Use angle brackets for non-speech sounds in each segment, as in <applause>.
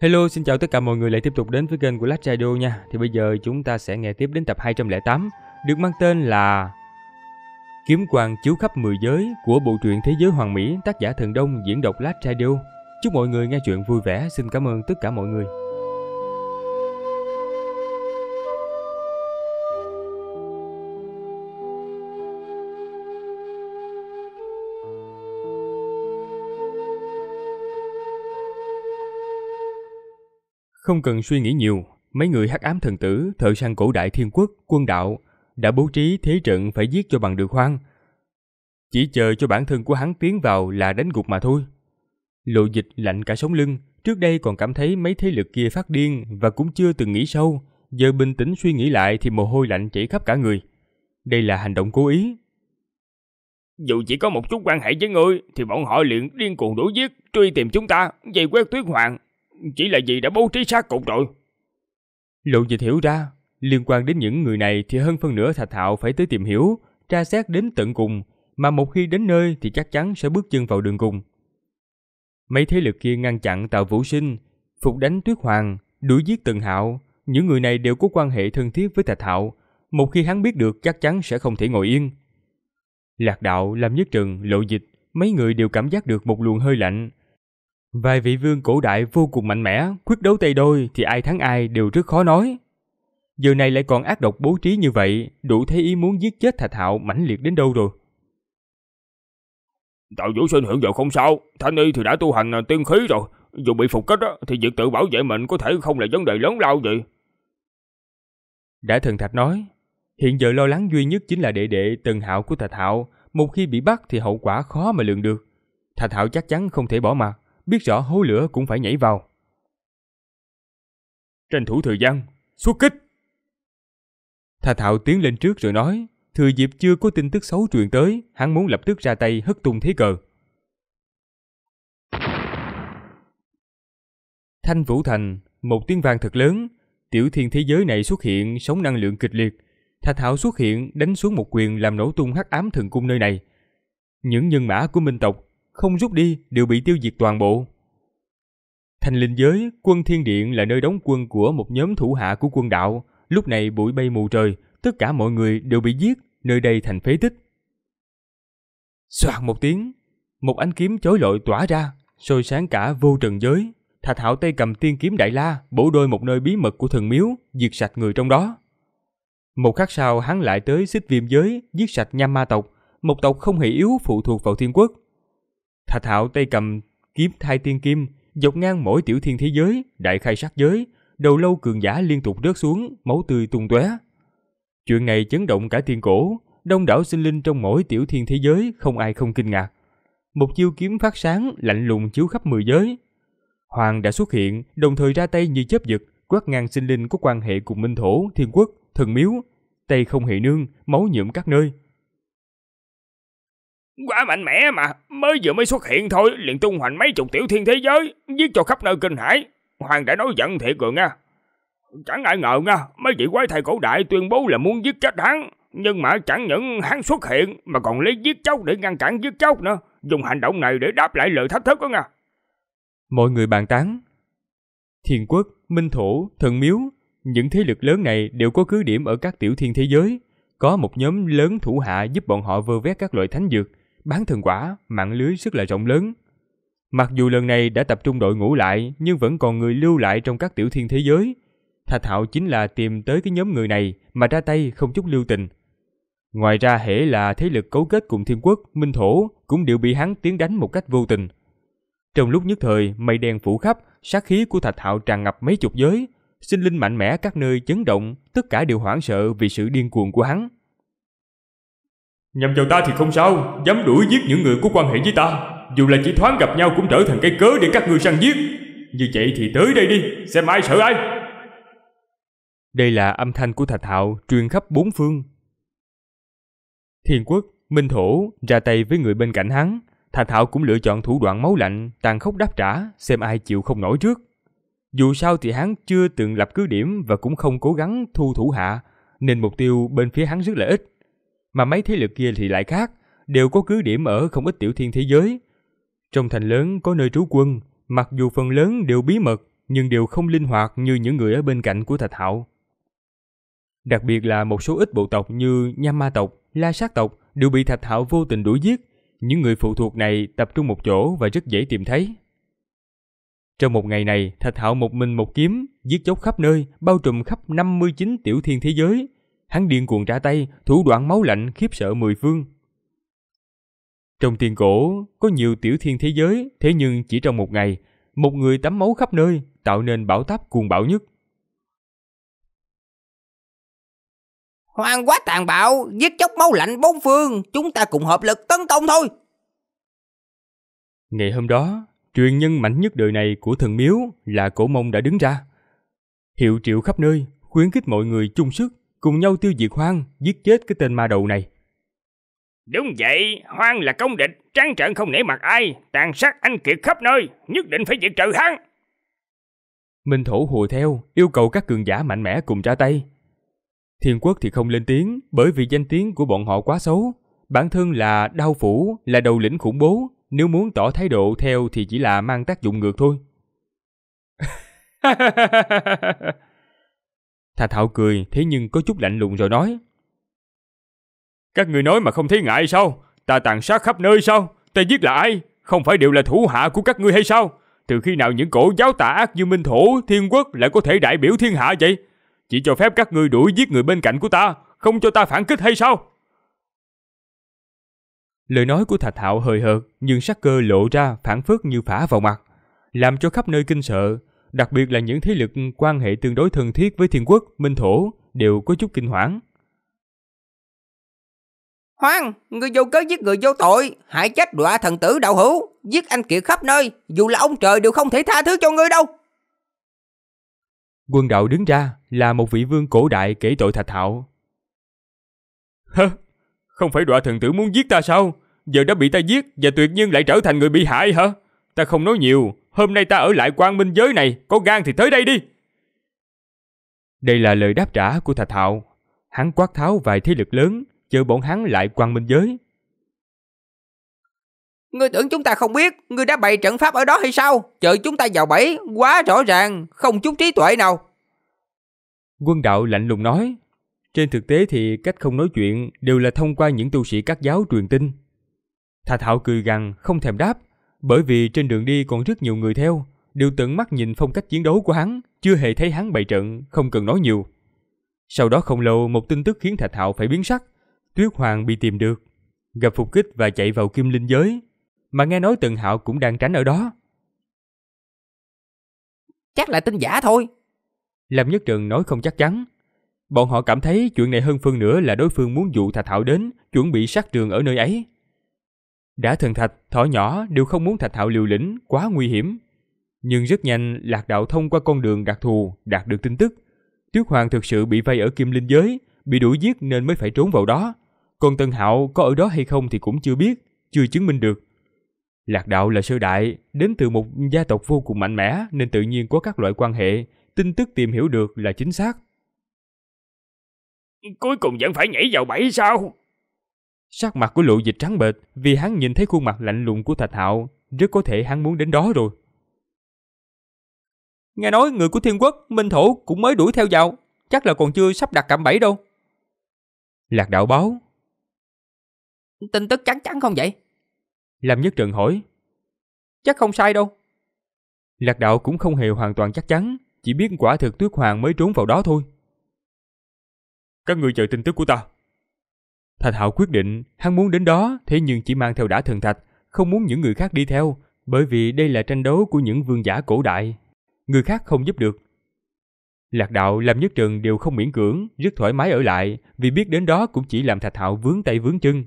Hello, xin chào tất cả mọi người lại tiếp tục đến với kênh của Last Radio nha. Thì bây giờ chúng ta sẽ nghe tiếp đến tập 208, được mang tên là Kiếm quang chiếu khắp mười giới của bộ truyện Thế giới Hoàng Mỹ, tác giả Thần Đông, diễn đọc Last Radio. Chúc mọi người nghe chuyện vui vẻ, xin cảm ơn tất cả mọi người. Không cần suy nghĩ nhiều, mấy người hắc ám thần tử, thợ săn cổ đại thiên quốc, quân đạo đã bố trí thế trận phải giết cho bằng được khoan Chỉ chờ cho bản thân của hắn tiến vào là đánh gục mà thôi. Lộ dịch lạnh cả sống lưng, trước đây còn cảm thấy mấy thế lực kia phát điên và cũng chưa từng nghĩ sâu, giờ bình tĩnh suy nghĩ lại thì mồ hôi lạnh chảy khắp cả người. Đây là hành động cố ý. Dù chỉ có một chút quan hệ với ngươi thì bọn họ liền điên cuồng đuổi giết, truy tìm chúng ta, dây quét tuyết hoàng, chỉ là vì đã bố trí sát cụt rồi. Lộ dịch hiểu ra, liên quan đến những người này thì hơn phân nửa Thạch thạo phải tới tìm hiểu, tra xét đến tận cùng, mà một khi đến nơi thì chắc chắn sẽ bước chân vào đường cùng. Mấy thế lực kia ngăn chặn tạo Vũ Sinh, phục đánh Tuyết Hoàng, đuổi giết Tần Hạo, những người này đều có quan hệ thân thiết với Thạch thạo một khi hắn biết được chắc chắn sẽ không thể ngồi yên. Lạc Đạo, làm Nhất Trừng, Lộ Dịch, mấy người đều cảm giác được một luồng hơi lạnh, Vài vị vương cổ đại vô cùng mạnh mẽ, quyết đấu tay đôi thì ai thắng ai đều rất khó nói. Giờ này lại còn ác độc bố trí như vậy, đủ thấy ý muốn giết chết Thạch Hạo mãnh liệt đến đâu rồi. Tạo vũ sinh hưởng giờ không sao, Thanh Y thì đã tu hành à, tiên khí rồi, dù bị phục kích thì việc tự bảo vệ mình có thể không là vấn đề lớn lao gì. Đã thần Thạch nói, hiện giờ lo lắng duy nhất chính là đệ đệ Tần Hạo của Thạch Hạo, một khi bị bắt thì hậu quả khó mà lường được. Thạch Hạo chắc chắn không thể bỏ mặt biết rõ hố lửa cũng phải nhảy vào. Tranh thủ thời gian, xuất kích! Thà Thạo tiến lên trước rồi nói, thừa dịp chưa có tin tức xấu truyền tới, hắn muốn lập tức ra tay hất tung thế cờ. Thanh Vũ Thành, một tiếng vang thật lớn, tiểu thiên thế giới này xuất hiện sóng năng lượng kịch liệt. Thà Thảo xuất hiện đánh xuống một quyền làm nổ tung hắc ám thần cung nơi này. Những nhân mã của minh tộc không rút đi đều bị tiêu diệt toàn bộ. Thành linh giới, quân thiên điện là nơi đóng quân của một nhóm thủ hạ của quân đạo. Lúc này bụi bay mù trời, tất cả mọi người đều bị giết, nơi đây thành phế tích. Xoạt một tiếng, một ánh kiếm chối lọi tỏa ra, sôi sáng cả vô trần giới. Thạch Hạo tay cầm tiên kiếm đại la, bổ đôi một nơi bí mật của thần miếu, diệt sạch người trong đó. Một khắc sau hắn lại tới xích viêm giới, giết sạch nham ma tộc, một tộc không hề yếu phụ thuộc vào thiên quốc. Thà thạo tay cầm kiếm thai tiên kim, dọc ngang mỗi tiểu thiên thế giới, đại khai sát giới, đầu lâu cường giả liên tục rớt xuống, máu tươi tung tóe. Chuyện này chấn động cả thiên cổ, đông đảo sinh linh trong mỗi tiểu thiên thế giới không ai không kinh ngạc. Một chiêu kiếm phát sáng lạnh lùng chiếu khắp mười giới. Hoàng đã xuất hiện, đồng thời ra tay như chớp giật, quét ngang sinh linh có quan hệ cùng Minh Thổ, Thiên Quốc, Thần Miếu, tay không hề nương, máu nhuộm các nơi. Quá mạnh mẽ mà, mới vừa mới xuất hiện thôi, liền tung hoành mấy chục tiểu thiên thế giới, giết cho khắp nơi kinh hải. Hoàng đã nói giận thiệt rồi nha. Chẳng ai ngờ nha, mấy vị quái thầy cổ đại tuyên bố là muốn giết chết hắn, nhưng mà chẳng những hắn xuất hiện mà còn lấy giết chóc để ngăn cản giết chóc nữa, dùng hành động này để đáp lại lời thách thức đó nha. Mọi người bàn tán. thiên quốc, Minh thủ Thần Miếu, những thế lực lớn này đều có cứ điểm ở các tiểu thiên thế giới. Có một nhóm lớn thủ hạ giúp bọn họ vơ vét các loại thánh dược, bán thần quả, mạng lưới rất là rộng lớn. Mặc dù lần này đã tập trung đội ngũ lại nhưng vẫn còn người lưu lại trong các tiểu thiên thế giới. Thạch Hạo chính là tìm tới cái nhóm người này mà ra tay không chút lưu tình. Ngoài ra hễ là thế lực cấu kết cùng thiên quốc, minh thổ cũng đều bị hắn tiến đánh một cách vô tình. Trong lúc nhất thời, mây đen phủ khắp, sát khí của Thạch Hạo tràn ngập mấy chục giới, sinh linh mạnh mẽ các nơi chấn động, tất cả đều hoảng sợ vì sự điên cuồng của hắn. Nhằm vào ta thì không sao Dám đuổi giết những người có quan hệ với ta Dù là chỉ thoáng gặp nhau cũng trở thành cây cớ để các ngươi săn giết Như vậy thì tới đây đi Xem ai sợ ai Đây là âm thanh của Thạch Hạo Truyền khắp bốn phương Thiên quốc, Minh Thổ Ra tay với người bên cạnh hắn Thạch Hạo cũng lựa chọn thủ đoạn máu lạnh Tàn khốc đáp trả Xem ai chịu không nổi trước Dù sao thì hắn chưa từng lập cứ điểm Và cũng không cố gắng thu thủ hạ Nên mục tiêu bên phía hắn rất là ít mà mấy thế lực kia thì lại khác, đều có cứ điểm ở không ít tiểu thiên thế giới. Trong thành lớn có nơi trú quân, mặc dù phần lớn đều bí mật, nhưng đều không linh hoạt như những người ở bên cạnh của Thạch Hạo. Đặc biệt là một số ít bộ tộc như Nham Ma tộc, La Sát tộc đều bị Thạch Hạo vô tình đuổi giết, những người phụ thuộc này tập trung một chỗ và rất dễ tìm thấy. Trong một ngày này, Thạch Hạo một mình một kiếm, giết chóc khắp nơi, bao trùm khắp 59 tiểu thiên thế giới, hắn điên cuồng trả tay, thủ đoạn máu lạnh khiếp sợ mười phương. Trong tiền cổ, có nhiều tiểu thiên thế giới, thế nhưng chỉ trong một ngày, một người tắm máu khắp nơi, tạo nên bão táp cuồng bão nhất. Hoang quá tàn bạo, giết chóc máu lạnh bốn phương, chúng ta cùng hợp lực tấn công thôi. Ngày hôm đó, truyền nhân mạnh nhất đời này của thần miếu là cổ mông đã đứng ra. Hiệu triệu khắp nơi, khuyến khích mọi người chung sức cùng nhau tiêu diệt Hoang, giết chết cái tên ma đầu này. Đúng vậy, Hoang là công địch, trắng trợn không nể mặt ai, tàn sát anh kiệt khắp nơi, nhất định phải diệt trừ hắn. Minh Thổ hùa theo, yêu cầu các cường giả mạnh mẽ cùng ra tay. Thiên quốc thì không lên tiếng, bởi vì danh tiếng của bọn họ quá xấu. Bản thân là đau phủ, là đầu lĩnh khủng bố, nếu muốn tỏ thái độ theo thì chỉ là mang tác dụng ngược thôi. <laughs> Thà Thảo cười thế nhưng có chút lạnh lùng rồi nói. Các người nói mà không thấy ngại sao? Ta tàn sát khắp nơi sao? Ta giết là ai? Không phải đều là thủ hạ của các ngươi hay sao? Từ khi nào những cổ giáo tà ác như Minh Thổ, Thiên Quốc lại có thể đại biểu thiên hạ vậy? Chỉ cho phép các ngươi đuổi giết người bên cạnh của ta, không cho ta phản kích hay sao? Lời nói của Thạch Thảo hời hợt, nhưng sắc cơ lộ ra phản phất như phả vào mặt, làm cho khắp nơi kinh sợ, đặc biệt là những thế lực quan hệ tương đối thân thiết với thiên quốc, minh thổ, đều có chút kinh hoảng. Hoang, người vô cớ giết người vô tội, hại chết đọa thần tử đạo hữu, giết anh kiệt khắp nơi, dù là ông trời đều không thể tha thứ cho ngươi đâu. Quân đạo đứng ra là một vị vương cổ đại kể tội thạch thạo. Hơ, không phải đọa thần tử muốn giết ta sao? Giờ đã bị ta giết và tuyệt nhiên lại trở thành người bị hại hả? Ta không nói nhiều, Hôm nay ta ở lại quan minh giới này, có gan thì tới đây đi. Đây là lời đáp trả của Thạch Hạo. Hắn quát tháo vài thế lực lớn, chờ bọn hắn lại quan minh giới. Ngươi tưởng chúng ta không biết, ngươi đã bày trận pháp ở đó hay sao? Chờ chúng ta vào bẫy, quá rõ ràng, không chút trí tuệ nào. Quân đạo lạnh lùng nói, trên thực tế thì cách không nói chuyện đều là thông qua những tu sĩ các giáo truyền tin. Thà Thảo cười gằn, không thèm đáp, bởi vì trên đường đi còn rất nhiều người theo, đều tận mắt nhìn phong cách chiến đấu của hắn, chưa hề thấy hắn bày trận, không cần nói nhiều. Sau đó không lâu một tin tức khiến Thạch Hạo phải biến sắc, Tuyết Hoàng bị tìm được, gặp phục kích và chạy vào Kim Linh giới, mà nghe nói Tần Hạo cũng đang tránh ở đó. Chắc là tin giả thôi. Lâm Nhất Trừng nói không chắc chắn. Bọn họ cảm thấy chuyện này hơn phương nữa là đối phương muốn dụ Thạch Hạo đến, chuẩn bị sát trường ở nơi ấy. Đã thần thạch, thỏ nhỏ đều không muốn thạch thạo liều lĩnh, quá nguy hiểm. Nhưng rất nhanh, lạc đạo thông qua con đường đặc thù, đạt được tin tức. Tuyết Hoàng thực sự bị vây ở kim linh giới, bị đuổi giết nên mới phải trốn vào đó. Còn tần Hạo có ở đó hay không thì cũng chưa biết, chưa chứng minh được. Lạc đạo là sơ đại, đến từ một gia tộc vô cùng mạnh mẽ nên tự nhiên có các loại quan hệ, tin tức tìm hiểu được là chính xác. Cuối cùng vẫn phải nhảy vào bẫy sao? Sắc mặt của lộ dịch trắng bệch vì hắn nhìn thấy khuôn mặt lạnh lùng của Thạch Hạo, rất có thể hắn muốn đến đó rồi. Nghe nói người của thiên quốc, Minh Thổ cũng mới đuổi theo vào, chắc là còn chưa sắp đặt cạm bẫy đâu. Lạc đạo báo. Tin tức chắc chắn không vậy? Lâm Nhất Trần hỏi. Chắc không sai đâu. Lạc đạo cũng không hề hoàn toàn chắc chắn, chỉ biết quả thực Tuyết Hoàng mới trốn vào đó thôi. Các người chờ tin tức của ta. Thạch Hạo quyết định, hắn muốn đến đó, thế nhưng chỉ mang theo đã thần thạch, không muốn những người khác đi theo, bởi vì đây là tranh đấu của những vương giả cổ đại. Người khác không giúp được. Lạc đạo làm nhất trường đều không miễn cưỡng, rất thoải mái ở lại, vì biết đến đó cũng chỉ làm Thạch Hạo vướng tay vướng chân.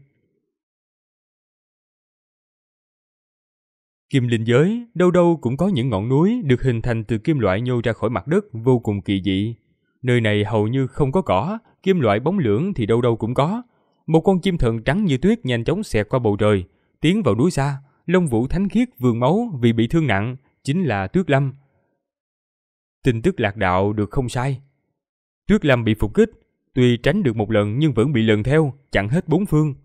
Kim linh giới, đâu đâu cũng có những ngọn núi được hình thành từ kim loại nhô ra khỏi mặt đất vô cùng kỳ dị. Nơi này hầu như không có cỏ, kim loại bóng lưỡng thì đâu đâu cũng có, một con chim thần trắng như tuyết nhanh chóng xẹt qua bầu trời, tiến vào núi xa, lông vũ thánh khiết vườn máu vì bị thương nặng, chính là Tuyết Lâm. Tin tức lạc đạo được không sai. Tuyết Lâm bị phục kích, tuy tránh được một lần nhưng vẫn bị lần theo, chặn hết bốn phương.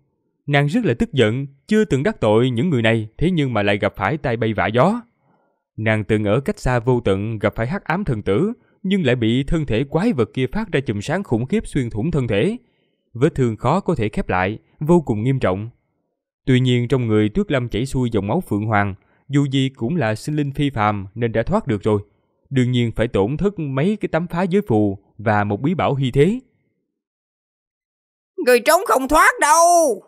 Nàng rất là tức giận, chưa từng đắc tội những người này thế nhưng mà lại gặp phải tai bay vạ gió. Nàng từng ở cách xa vô tận gặp phải hắc ám thần tử, nhưng lại bị thân thể quái vật kia phát ra chùm sáng khủng khiếp xuyên thủng thân thể, vết thương khó có thể khép lại, vô cùng nghiêm trọng. Tuy nhiên trong người Tuyết Lâm chảy xuôi dòng máu phượng hoàng, dù gì cũng là sinh linh phi phàm nên đã thoát được rồi. Đương nhiên phải tổn thất mấy cái tấm phá giới phù và một bí bảo hy thế. Người trốn không thoát đâu.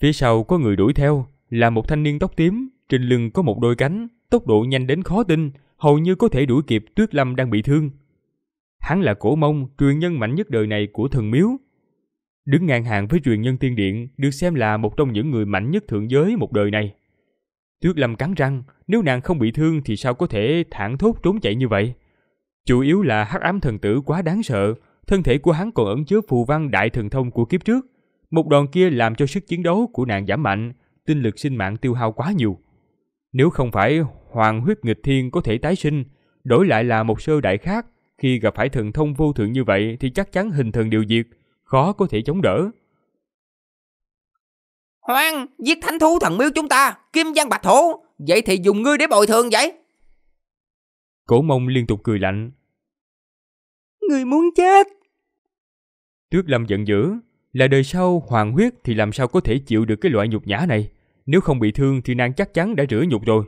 Phía sau có người đuổi theo, là một thanh niên tóc tím, trên lưng có một đôi cánh, tốc độ nhanh đến khó tin, hầu như có thể đuổi kịp Tuyết Lâm đang bị thương. Hắn là cổ mông, truyền nhân mạnh nhất đời này của thần miếu, Đứng ngang hàng với truyền nhân tiên điện được xem là một trong những người mạnh nhất thượng giới một đời này. Tuyết Lâm cắn răng, nếu nàng không bị thương thì sao có thể thản thốt trốn chạy như vậy? Chủ yếu là hắc ám thần tử quá đáng sợ, thân thể của hắn còn ẩn chứa phù văn đại thần thông của kiếp trước. Một đòn kia làm cho sức chiến đấu của nàng giảm mạnh, tinh lực sinh mạng tiêu hao quá nhiều. Nếu không phải hoàng huyết nghịch thiên có thể tái sinh, đổi lại là một sơ đại khác, khi gặp phải thần thông vô thượng như vậy thì chắc chắn hình thần điều diệt, khó có thể chống đỡ. Hoang, giết thánh thú thần miếu chúng ta, kim giang bạch thổ, vậy thì dùng ngươi để bồi thường vậy? Cổ mông liên tục cười lạnh. Ngươi muốn chết. Tuyết Lâm giận dữ, là đời sau hoàng huyết thì làm sao có thể chịu được cái loại nhục nhã này. Nếu không bị thương thì nàng chắc chắn đã rửa nhục rồi.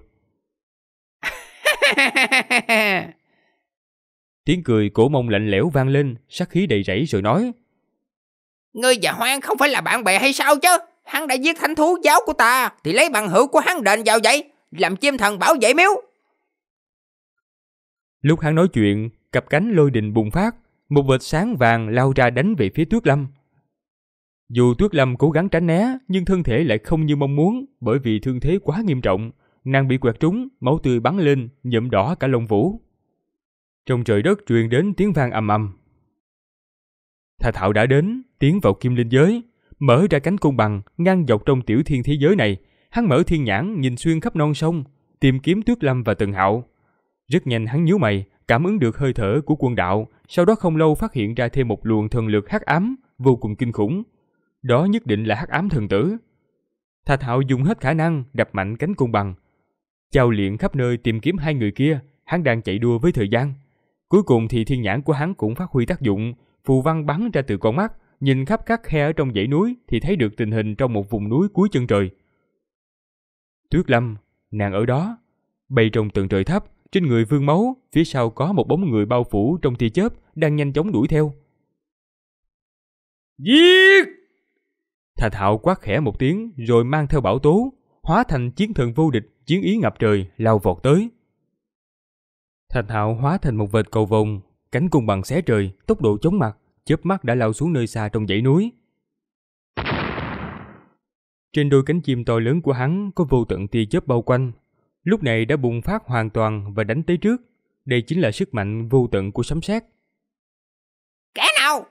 <laughs> Tiếng cười cổ mông lạnh lẽo vang lên, sát khí đầy rẫy rồi nói. Ngươi và Hoang không phải là bạn bè hay sao chứ? Hắn đã giết thánh thú giáo của ta, thì lấy bằng hữu của hắn đền vào vậy, làm chim thần bảo vệ miếu. Lúc hắn nói chuyện, cặp cánh lôi đình bùng phát, một vệt sáng vàng lao ra đánh về phía Tuyết Lâm. Dù Tuyết Lâm cố gắng tránh né, nhưng thân thể lại không như mong muốn bởi vì thương thế quá nghiêm trọng. Nàng bị quẹt trúng, máu tươi bắn lên, nhuộm đỏ cả lông vũ. Trong trời đất truyền đến tiếng vang ầm ầm. Thà Thạo đã đến, tiến vào kim linh giới, mở ra cánh cung bằng ngang dọc trong tiểu thiên thế giới này, hắn mở thiên nhãn nhìn xuyên khắp non sông, tìm kiếm Tuyết Lâm và Tần Hạo. Rất nhanh hắn nhíu mày, cảm ứng được hơi thở của quân đạo, sau đó không lâu phát hiện ra thêm một luồng thần lực hắc ám vô cùng kinh khủng. Đó nhất định là hắc ám thần tử. Thạch Hạo dùng hết khả năng đập mạnh cánh cung bằng. Chao luyện khắp nơi tìm kiếm hai người kia, hắn đang chạy đua với thời gian. Cuối cùng thì thiên nhãn của hắn cũng phát huy tác dụng, Phù văn bắn ra từ con mắt, nhìn khắp các khe ở trong dãy núi thì thấy được tình hình trong một vùng núi cuối chân trời. Tuyết Lâm, nàng ở đó, bay trong tầng trời thấp, trên người vương máu, phía sau có một bóng người bao phủ trong tia chớp đang nhanh chóng đuổi theo. Giết! Thà Thạo quát khẽ một tiếng rồi mang theo bảo tố, hóa thành chiến thần vô địch, chiến ý ngập trời, lao vọt tới. Thạch Thạo hóa thành một vệt cầu vồng, Cánh cung bằng xé trời, tốc độ chóng mặt, chớp mắt đã lao xuống nơi xa trong dãy núi. Trên đôi cánh chim to lớn của hắn có vô tận tia chớp bao quanh, lúc này đã bùng phát hoàn toàn và đánh tới trước. Đây chính là sức mạnh vô tận của sấm sét. Kẻ nào?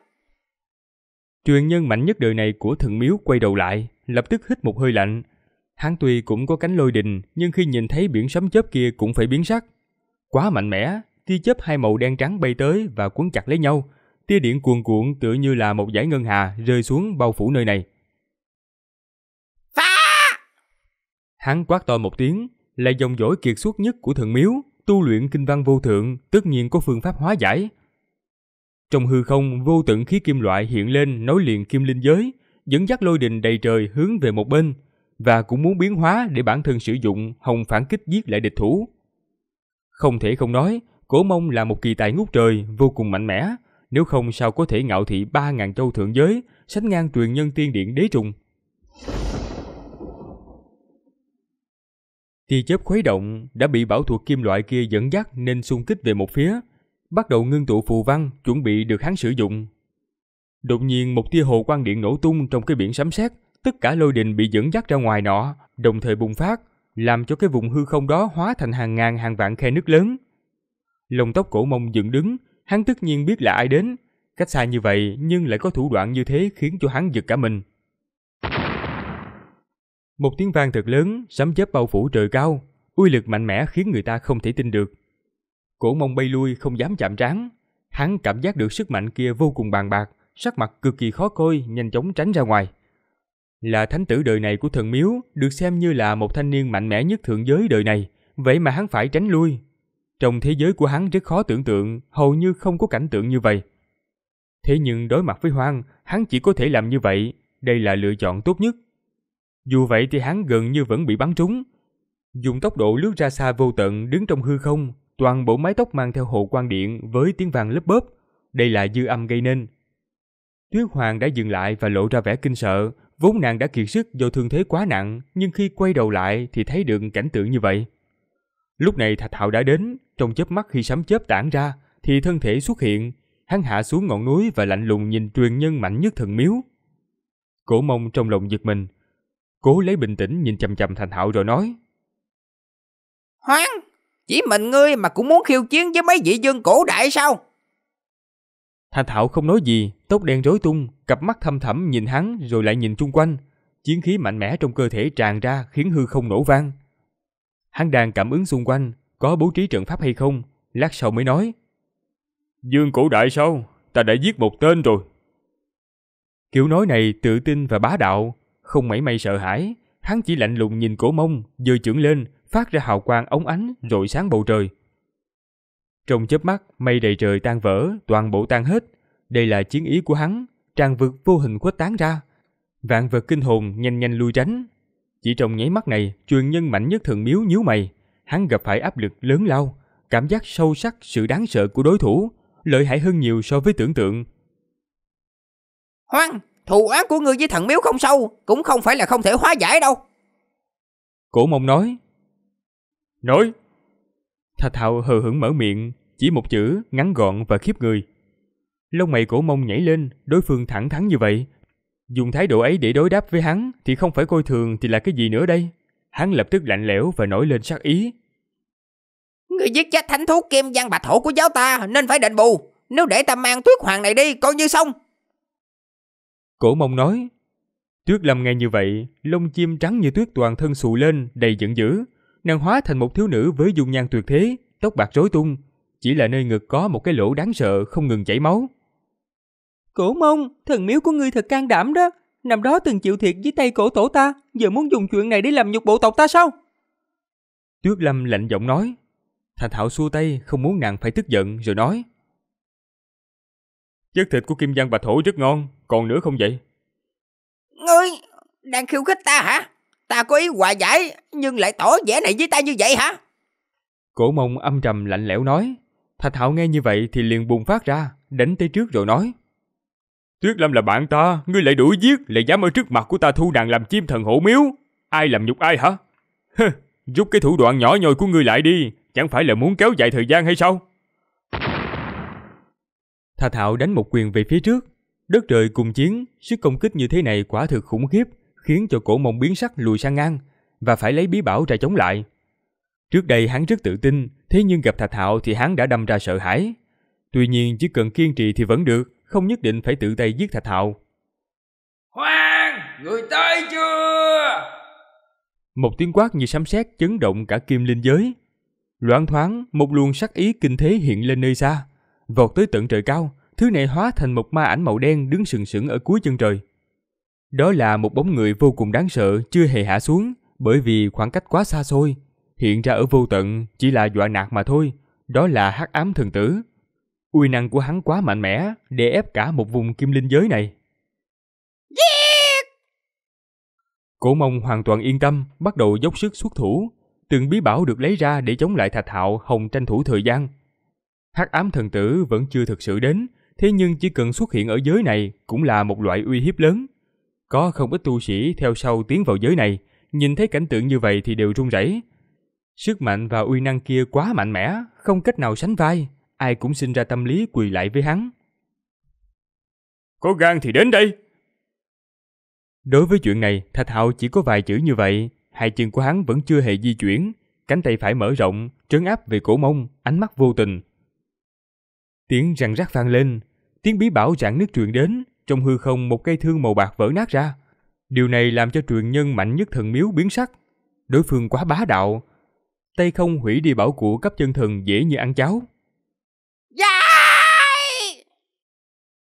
Truyền nhân mạnh nhất đời này của thượng miếu quay đầu lại, lập tức hít một hơi lạnh. Hắn tuy cũng có cánh lôi đình, nhưng khi nhìn thấy biển sấm chớp kia cũng phải biến sắc. Quá mạnh mẽ, tia chớp hai màu đen trắng bay tới và cuốn chặt lấy nhau. Tia điện cuồn cuộn tựa như là một dải ngân hà rơi xuống bao phủ nơi này. Phá! Hắn quát to một tiếng, là dòng dỗi kiệt xuất nhất của thần miếu, tu luyện kinh văn vô thượng, tất nhiên có phương pháp hóa giải. Trong hư không, vô tận khí kim loại hiện lên nối liền kim linh giới, dẫn dắt lôi đình đầy trời hướng về một bên, và cũng muốn biến hóa để bản thân sử dụng hồng phản kích giết lại địch thủ. Không thể không nói, Cổ Mông là một kỳ tài ngút trời, vô cùng mạnh mẽ, nếu không sao có thể ngạo thị 3000 châu thượng giới, sánh ngang truyền nhân tiên điện đế trùng. Tia chớp khuấy động đã bị bảo thuật kim loại kia dẫn dắt nên xung kích về một phía, bắt đầu ngưng tụ phù văn chuẩn bị được hắn sử dụng. Đột nhiên một tia hồ quang điện nổ tung trong cái biển sấm sét, tất cả lôi đình bị dẫn dắt ra ngoài nọ, đồng thời bùng phát, làm cho cái vùng hư không đó hóa thành hàng ngàn hàng vạn khe nứt lớn, Lông tóc cổ mông dựng đứng, hắn tất nhiên biết là ai đến. Cách xa như vậy nhưng lại có thủ đoạn như thế khiến cho hắn giật cả mình. Một tiếng vang thật lớn, sấm chớp bao phủ trời cao, uy lực mạnh mẽ khiến người ta không thể tin được. Cổ mông bay lui không dám chạm trán, hắn cảm giác được sức mạnh kia vô cùng bàn bạc, sắc mặt cực kỳ khó coi, nhanh chóng tránh ra ngoài. Là thánh tử đời này của thần miếu, được xem như là một thanh niên mạnh mẽ nhất thượng giới đời này, vậy mà hắn phải tránh lui, trong thế giới của hắn rất khó tưởng tượng, hầu như không có cảnh tượng như vậy. Thế nhưng đối mặt với Hoang, hắn chỉ có thể làm như vậy, đây là lựa chọn tốt nhất. Dù vậy thì hắn gần như vẫn bị bắn trúng. Dùng tốc độ lướt ra xa vô tận đứng trong hư không, toàn bộ mái tóc mang theo hộ quan điện với tiếng vàng lấp bóp. Đây là dư âm gây nên. Tuyết Hoàng đã dừng lại và lộ ra vẻ kinh sợ, vốn nàng đã kiệt sức do thương thế quá nặng, nhưng khi quay đầu lại thì thấy được cảnh tượng như vậy. Lúc này Thạch Hạo đã đến, trong chớp mắt khi sấm chớp tản ra thì thân thể xuất hiện, hắn hạ xuống ngọn núi và lạnh lùng nhìn truyền nhân mạnh nhất thần miếu. Cổ Mông trong lòng giật mình, cố lấy bình tĩnh nhìn chằm chằm Thạch Hạo rồi nói: "Hoang, chỉ mình ngươi mà cũng muốn khiêu chiến với mấy vị vương cổ đại sao?" Thạch Hạo không nói gì, tóc đen rối tung, cặp mắt thâm thẳm nhìn hắn rồi lại nhìn chung quanh, chiến khí mạnh mẽ trong cơ thể tràn ra khiến hư không nổ vang. Hắn đang cảm ứng xung quanh, có bố trí trận pháp hay không, lát sau mới nói. Dương cổ đại sao? Ta đã giết một tên rồi. Kiểu nói này tự tin và bá đạo, không mảy may sợ hãi, hắn chỉ lạnh lùng nhìn cổ mông, giơ chưởng lên, phát ra hào quang ống ánh rọi sáng bầu trời. Trong chớp mắt, mây đầy trời tan vỡ, toàn bộ tan hết. Đây là chiến ý của hắn, tràn vực vô hình khuếch tán ra. Vạn vật kinh hồn nhanh nhanh lui tránh, chỉ trong nháy mắt này, truyền nhân mạnh nhất thần miếu nhíu mày. Hắn gặp phải áp lực lớn lao, cảm giác sâu sắc sự đáng sợ của đối thủ, lợi hại hơn nhiều so với tưởng tượng. Hoang, thù ác của ngươi với thần miếu không sâu, cũng không phải là không thể hóa giải đâu. Cổ mông nói. Nói. Thạch thạo hờ hững mở miệng, chỉ một chữ, ngắn gọn và khiếp người. Lông mày cổ mông nhảy lên, đối phương thẳng thắn như vậy, Dùng thái độ ấy để đối đáp với hắn thì không phải coi thường thì là cái gì nữa đây? Hắn lập tức lạnh lẽo và nổi lên sát ý. Người giết chết thánh thú kim văn bạch hổ của giáo ta nên phải đền bù. Nếu để ta mang tuyết hoàng này đi coi như xong. Cổ mông nói. Tuyết lâm nghe như vậy, lông chim trắng như tuyết toàn thân xù lên, đầy giận dữ. Nàng hóa thành một thiếu nữ với dung nhan tuyệt thế, tóc bạc rối tung. Chỉ là nơi ngực có một cái lỗ đáng sợ không ngừng chảy máu. Cổ mông, thần miếu của ngươi thật can đảm đó. Năm đó từng chịu thiệt dưới tay cổ tổ ta, giờ muốn dùng chuyện này để làm nhục bộ tộc ta sao? Tuyết Lâm lạnh giọng nói. Thạch Thảo xua tay, không muốn nàng phải tức giận, rồi nói. Chất thịt của Kim Giang Bạch Hổ rất ngon, còn nữa không vậy? Ngươi, đang khiêu khích ta hả? Ta có ý hòa giải, nhưng lại tỏ vẻ này với ta như vậy hả? Cổ mông âm trầm lạnh lẽo nói. Thạch Thảo nghe như vậy thì liền bùng phát ra, đánh tới trước rồi nói. Tuyết Lâm là bạn ta, ngươi lại đuổi giết, lại dám ở trước mặt của ta thu nàng làm chim thần hổ miếu. Ai làm nhục ai hả? Hừ, rút cái thủ đoạn nhỏ nhoi của ngươi lại đi, chẳng phải là muốn kéo dài thời gian hay sao? Thà Thảo đánh một quyền về phía trước. Đất trời cùng chiến, sức công kích như thế này quả thực khủng khiếp, khiến cho cổ mông biến sắc lùi sang ngang, và phải lấy bí bảo ra chống lại. Trước đây hắn rất tự tin, thế nhưng gặp Thạch Thảo thì hắn đã đâm ra sợ hãi. Tuy nhiên chỉ cần kiên trì thì vẫn được, không nhất định phải tự tay giết Thạch Hạo. Hoang, người tới chưa? Một tiếng quát như sấm sét chấn động cả kim linh giới. Loạn thoáng, một luồng sắc ý kinh thế hiện lên nơi xa, vọt tới tận trời cao, thứ này hóa thành một ma ảnh màu đen đứng sừng sững ở cuối chân trời. Đó là một bóng người vô cùng đáng sợ chưa hề hạ xuống, bởi vì khoảng cách quá xa xôi, hiện ra ở vô tận chỉ là dọa nạt mà thôi, đó là Hắc Ám thần tử. Uy năng của hắn quá mạnh mẽ để ép cả một vùng kim linh giới này. Giết! Cổ mông hoàn toàn yên tâm, bắt đầu dốc sức xuất thủ. Từng bí bảo được lấy ra để chống lại thạch hạo hồng tranh thủ thời gian. hắc ám thần tử vẫn chưa thực sự đến, thế nhưng chỉ cần xuất hiện ở giới này cũng là một loại uy hiếp lớn. Có không ít tu sĩ theo sau tiến vào giới này, nhìn thấy cảnh tượng như vậy thì đều run rẩy. Sức mạnh và uy năng kia quá mạnh mẽ, không cách nào sánh vai ai cũng sinh ra tâm lý quỳ lại với hắn. Có gan thì đến đây! Đối với chuyện này, Thạch Hạo chỉ có vài chữ như vậy, hai chân của hắn vẫn chưa hề di chuyển, cánh tay phải mở rộng, trấn áp về cổ mông, ánh mắt vô tình. Tiếng răng rắc vang lên, tiếng bí bảo rạn nước truyền đến, trong hư không một cây thương màu bạc vỡ nát ra. Điều này làm cho truyền nhân mạnh nhất thần miếu biến sắc. Đối phương quá bá đạo. Tay không hủy đi bảo của cấp chân thần dễ như ăn cháo.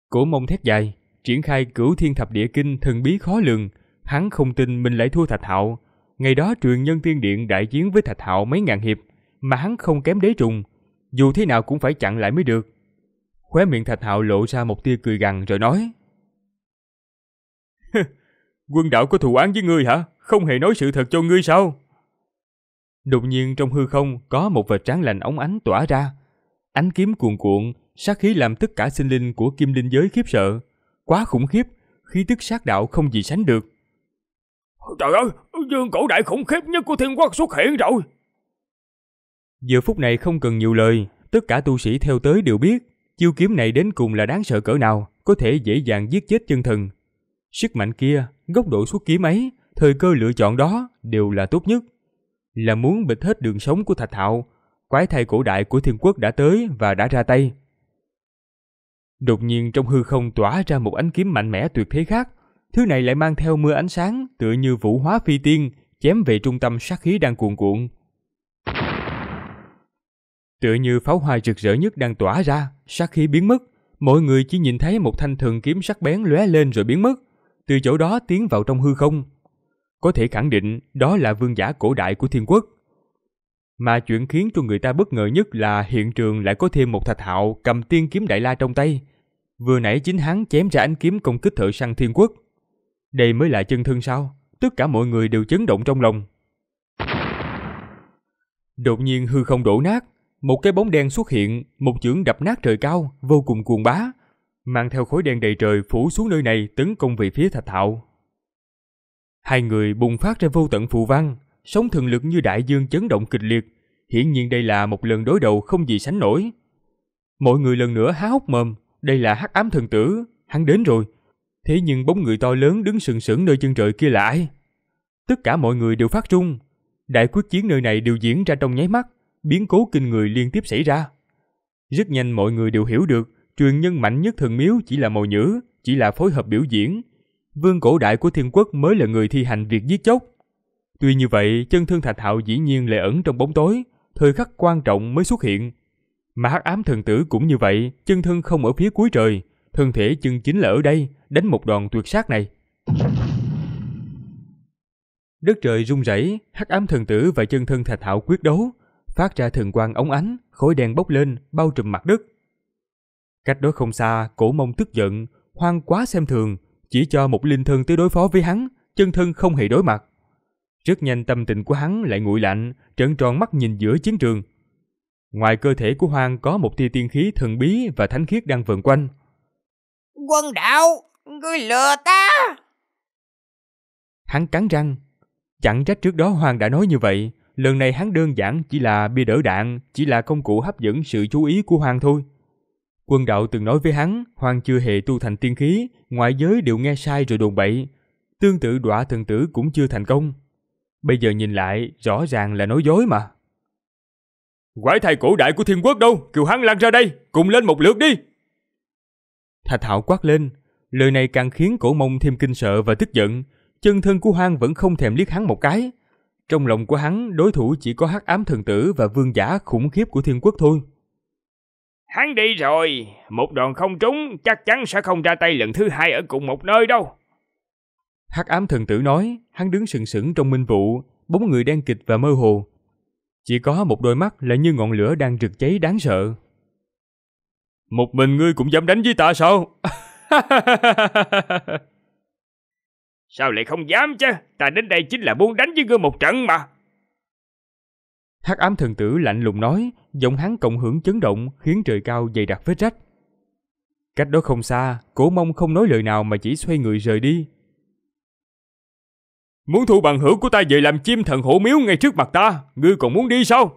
Cổ mông thét dài, triển khai cửu thiên thập địa kinh thần bí khó lường, hắn không tin mình lại thua Thạch Hạo. Ngày đó truyền nhân tiên điện đại chiến với Thạch Hạo mấy ngàn hiệp, mà hắn không kém đế trùng, dù thế nào cũng phải chặn lại mới được. Khóe miệng Thạch Hạo lộ ra một tia cười gằn rồi nói: "Quân đạo có thù án với ngươi hả? Không hề nói sự thật cho ngươi sao?" Đột nhiên trong hư không có một vật trắng lành ống ánh tỏa ra, ánh kiếm cuồn cuộn sát khí làm tất cả sinh linh của kim linh giới khiếp sợ. Quá khủng khiếp, khí tức sát đạo không gì sánh được. Trời ơi, dương cổ đại khủng khiếp nhất của thiên quốc xuất hiện rồi. Giờ phút này không cần nhiều lời, tất cả tu sĩ theo tới đều biết, chiêu kiếm này đến cùng là đáng sợ cỡ nào, có thể dễ dàng giết chết chân thần. Sức mạnh kia, góc độ xuất kiếm ấy, thời cơ lựa chọn đó đều là tốt nhất. Là muốn bịt hết đường sống của Thạch Hạo, quái thai cổ đại của thiên quốc đã tới và đã ra tay. Đột nhiên trong hư không tỏa ra một ánh kiếm mạnh mẽ tuyệt thế khác, thứ này lại mang theo mưa ánh sáng tựa như vũ hóa phi tiên, chém về trung tâm sát khí đang cuồn cuộn. Tựa như pháo hoa rực rỡ nhất đang tỏa ra, sát khí biến mất, mọi người chỉ nhìn thấy một thanh thần kiếm sắc bén lóe lên rồi biến mất, từ chỗ đó tiến vào trong hư không. Có thể khẳng định đó là vương giả cổ đại của thiên quốc. Mà chuyện khiến cho người ta bất ngờ nhất là hiện trường lại có thêm một thạch hạo cầm tiên kiếm đại la trong tay. Vừa nãy chính hắn chém ra ánh kiếm công kích thợ săn thiên quốc. Đây mới là chân thân sao? Tất cả mọi người đều chấn động trong lòng. Đột nhiên hư không đổ nát, một cái bóng đen xuất hiện, một chưởng đập nát trời cao, vô cùng cuồng bá, mang theo khối đen đầy trời phủ xuống nơi này tấn công về phía Thạch Hạo. Hai người bùng phát ra vô tận phù văn, sóng thần lực như đại dương chấn động kịch liệt. Hiển nhiên đây là một lần đối đầu không gì sánh nổi. Mọi người lần nữa há hốc mồm, đây là hắc ám thần tử, hắn đến rồi. Thế nhưng bóng người to lớn đứng sừng sững nơi chân trời kia là ai? Tất cả mọi người đều phát trung Đại quyết chiến nơi này đều diễn ra trong nháy mắt, biến cố kinh người liên tiếp xảy ra. Rất nhanh mọi người đều hiểu được, truyền nhân mạnh nhất thần miếu chỉ là mồi nhữ, chỉ là phối hợp biểu diễn. Vương cổ đại của thiên quốc mới là người thi hành việc giết chóc, Tuy như vậy, chân thương Thạch Hạo dĩ nhiên lại ẩn trong bóng tối, thời khắc quan trọng mới xuất hiện. Mà hắc ám thần tử cũng như vậy, chân thân không ở phía cuối trời, thân thể chân chính là ở đây, đánh một đòn tuyệt sát này. Đất trời rung rẩy, hắc ám thần tử và chân thân Thạch Hạo quyết đấu, phát ra thần quang ống ánh, khối đen bốc lên, bao trùm mặt đất. Cách đó không xa, cổ mông tức giận, hoang quá xem thường, chỉ cho một linh thân tới đối phó với hắn, chân thân không hề đối mặt. Rất nhanh tâm tình của hắn lại nguội lạnh, trợn tròn mắt nhìn giữa chiến trường. Ngoài cơ thể của Hoàng có một tia tiên khí thần bí và thánh khiết đang vần quanh. Quân đạo, ngươi lừa ta! Hắn cắn răng. Chẳng trách trước đó Hoàng đã nói như vậy. Lần này hắn đơn giản chỉ là bia đỡ đạn, chỉ là công cụ hấp dẫn sự chú ý của Hoàng thôi. Quân đạo từng nói với hắn, Hoàng chưa hề tu thành tiên khí, ngoại giới đều nghe sai rồi đồn bậy. Tương tự đọa thần tử cũng chưa thành công. Bây giờ nhìn lại, rõ ràng là nói dối mà. Quái thai cổ đại của thiên quốc đâu, kiều hắn lan ra đây, cùng lên một lượt đi. Thạch hạo quát lên, lời này càng khiến cổ mông thêm kinh sợ và tức giận. Chân thân của hoang vẫn không thèm liếc hắn một cái. Trong lòng của hắn, đối thủ chỉ có hắc ám thần tử và vương giả khủng khiếp của thiên quốc thôi. Hắn đi rồi, một đoàn không trúng chắc chắn sẽ không ra tay lần thứ hai ở cùng một nơi đâu. Hắc ám thần tử nói, hắn đứng sừng sững trong minh vụ, bóng người đen kịch và mơ hồ. Chỉ có một đôi mắt là như ngọn lửa đang rực cháy đáng sợ. Một mình ngươi cũng dám đánh với ta sao? <laughs> sao lại không dám chứ? Ta đến đây chính là muốn đánh với ngươi một trận mà. Hắc ám thần tử lạnh lùng nói, giọng hắn cộng hưởng chấn động khiến trời cao dày đặc vết rách. Cách đó không xa, cổ mông không nói lời nào mà chỉ xoay người rời đi, Muốn thu bằng hữu của ta về làm chim thần hổ miếu ngay trước mặt ta, ngươi còn muốn đi sao?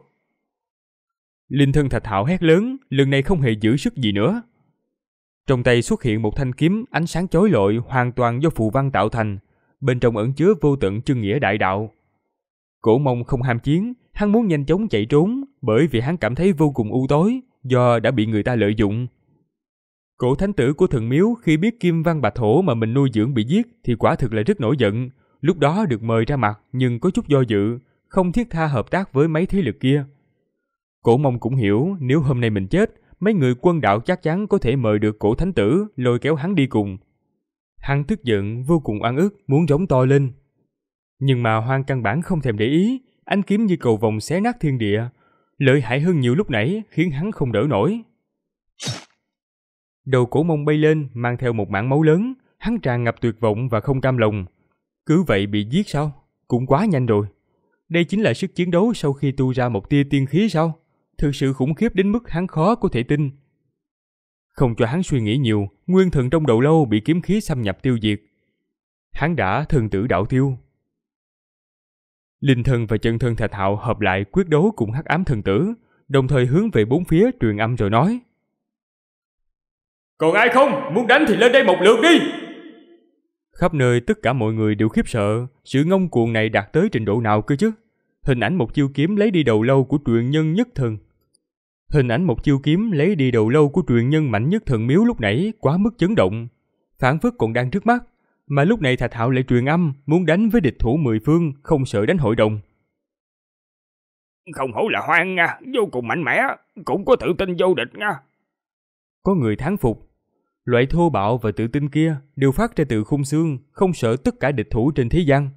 Linh thân thạch hạo hét lớn, lần này không hề giữ sức gì nữa. Trong tay xuất hiện một thanh kiếm ánh sáng chói lọi hoàn toàn do phù văn tạo thành, bên trong ẩn chứa vô tận chân nghĩa đại đạo. Cổ mông không ham chiến, hắn muốn nhanh chóng chạy trốn bởi vì hắn cảm thấy vô cùng u tối do đã bị người ta lợi dụng. Cổ thánh tử của thần miếu khi biết kim văn bạch thổ mà mình nuôi dưỡng bị giết thì quả thực là rất nổi giận, lúc đó được mời ra mặt nhưng có chút do dự, không thiết tha hợp tác với mấy thế lực kia. Cổ mông cũng hiểu nếu hôm nay mình chết, mấy người quân đạo chắc chắn có thể mời được cổ thánh tử lôi kéo hắn đi cùng. Hắn tức giận, vô cùng oan ức, muốn rống to lên. Nhưng mà hoang căn bản không thèm để ý, ánh kiếm như cầu vòng xé nát thiên địa, lợi hại hơn nhiều lúc nãy khiến hắn không đỡ nổi. Đầu cổ mông bay lên mang theo một mảng máu lớn, hắn tràn ngập tuyệt vọng và không cam lòng. Cứ vậy bị giết sao? Cũng quá nhanh rồi. Đây chính là sức chiến đấu sau khi tu ra một tia tiên khí sao? Thực sự khủng khiếp đến mức hắn khó có thể tin. Không cho hắn suy nghĩ nhiều, nguyên thần trong đầu lâu bị kiếm khí xâm nhập tiêu diệt. Hắn đã thần tử đạo tiêu. Linh thần và chân thần thạch hạo hợp lại quyết đấu cùng hắc ám thần tử, đồng thời hướng về bốn phía truyền âm rồi nói. Còn ai không? Muốn đánh thì lên đây một lượt đi! Khắp nơi tất cả mọi người đều khiếp sợ, sự ngông cuồng này đạt tới trình độ nào cơ chứ? Hình ảnh một chiêu kiếm lấy đi đầu lâu của truyền nhân nhất thần. Hình ảnh một chiêu kiếm lấy đi đầu lâu của truyền nhân mạnh nhất thần miếu lúc nãy quá mức chấn động. Phản phất còn đang trước mắt, mà lúc này Thạch Hạo lại truyền âm muốn đánh với địch thủ mười phương, không sợ đánh hội đồng. Không hổ là hoang nha, vô cùng mạnh mẽ, cũng có tự tin vô địch nha. Có người thán phục, Loại thô bạo và tự tin kia đều phát ra từ khung xương, không sợ tất cả địch thủ trên thế gian.